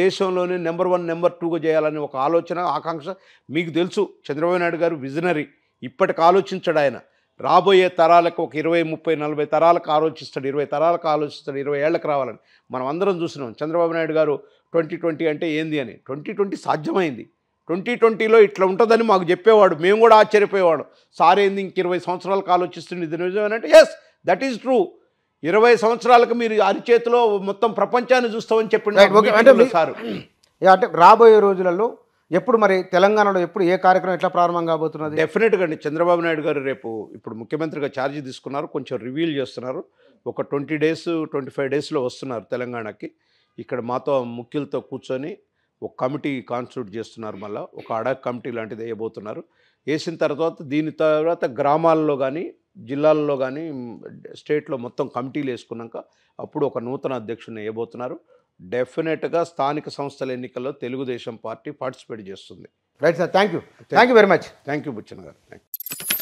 దేశంలోనే నెంబర్ వన్ నెంబర్ టూగా చేయాలని ఒక ఆలోచన ఆకాంక్ష మీకు తెలుసు చంద్రబాబు నాయుడు గారు విజనరీ ఇప్పటికి ఆలోచించాడు ఆయన రాబోయే తరాలకు ఒక ఇరవై ముప్పై నలభై తరాలకు ఆలోచిస్తాడు ఇరవై తరాలకు ఆలోచిస్తాడు ఇరవై ఏళ్ళకి రావాలని మనం అందరం చూసినాం చంద్రబాబు నాయుడు గారు ట్వంటీ ట్వంటీ అంటే ఏంది అని ట్వంటీ ట్వంటీ సాధ్యమైంది ట్వంటీ ట్వంటీలో ఇట్లా ఉంటుందని మాకు చెప్పేవాడు మేము కూడా ఆశ్చర్యపోయేవాడు సార్ ఏంది ఇంక ఇరవై సంవత్సరాలకు ఆలోచిస్తుంది ఇది నిజమేనంటే ఎస్ దట్ ఈస్ ట్రూ ఇరవై సంవత్సరాలకు మీరు అరిచేతిలో మొత్తం ప్రపంచాన్ని చూస్తామని చెప్పిన సారు అంటే రాబోయే రోజులలో ఎప్పుడు మరి తెలంగాణలో ఎప్పుడు ఏ కార్యక్రమం ఎట్లా ప్రారంభం కాబోతున్నది డెఫినెట్గా అండి చంద్రబాబు నాయుడు గారు రేపు ఇప్పుడు ముఖ్యమంత్రిగా ఛార్జ్ తీసుకున్నారు కొంచెం రివీల్ చేస్తున్నారు ఒక ట్వంటీ డేస్ ట్వంటీ ఫైవ్ డేస్లో వస్తున్నారు తెలంగాణకి ఇక్కడ మాతో ముఖ్యులతో కూర్చొని ఒక కమిటీ కాన్స్టిట్యూట్ చేస్తున్నారు మళ్ళీ ఒక అడా కమిటీ లాంటిది వేయబోతున్నారు వేసిన తర్వాత దీని తర్వాత గ్రామాల్లో కానీ జిల్లాల్లో కానీ స్టేట్లో మొత్తం కమిటీలు వేసుకున్నాక అప్పుడు ఒక నూతన అధ్యక్షుడిని వేయబోతున్నారు డెఫినెట్గా స్థానిక సంస్థల ఎన్నికల్లో తెలుగుదేశం పార్టీ పార్టిసిపేట్ చేస్తుంది right sir thank you thank you very much thank you Buchhan garu thank you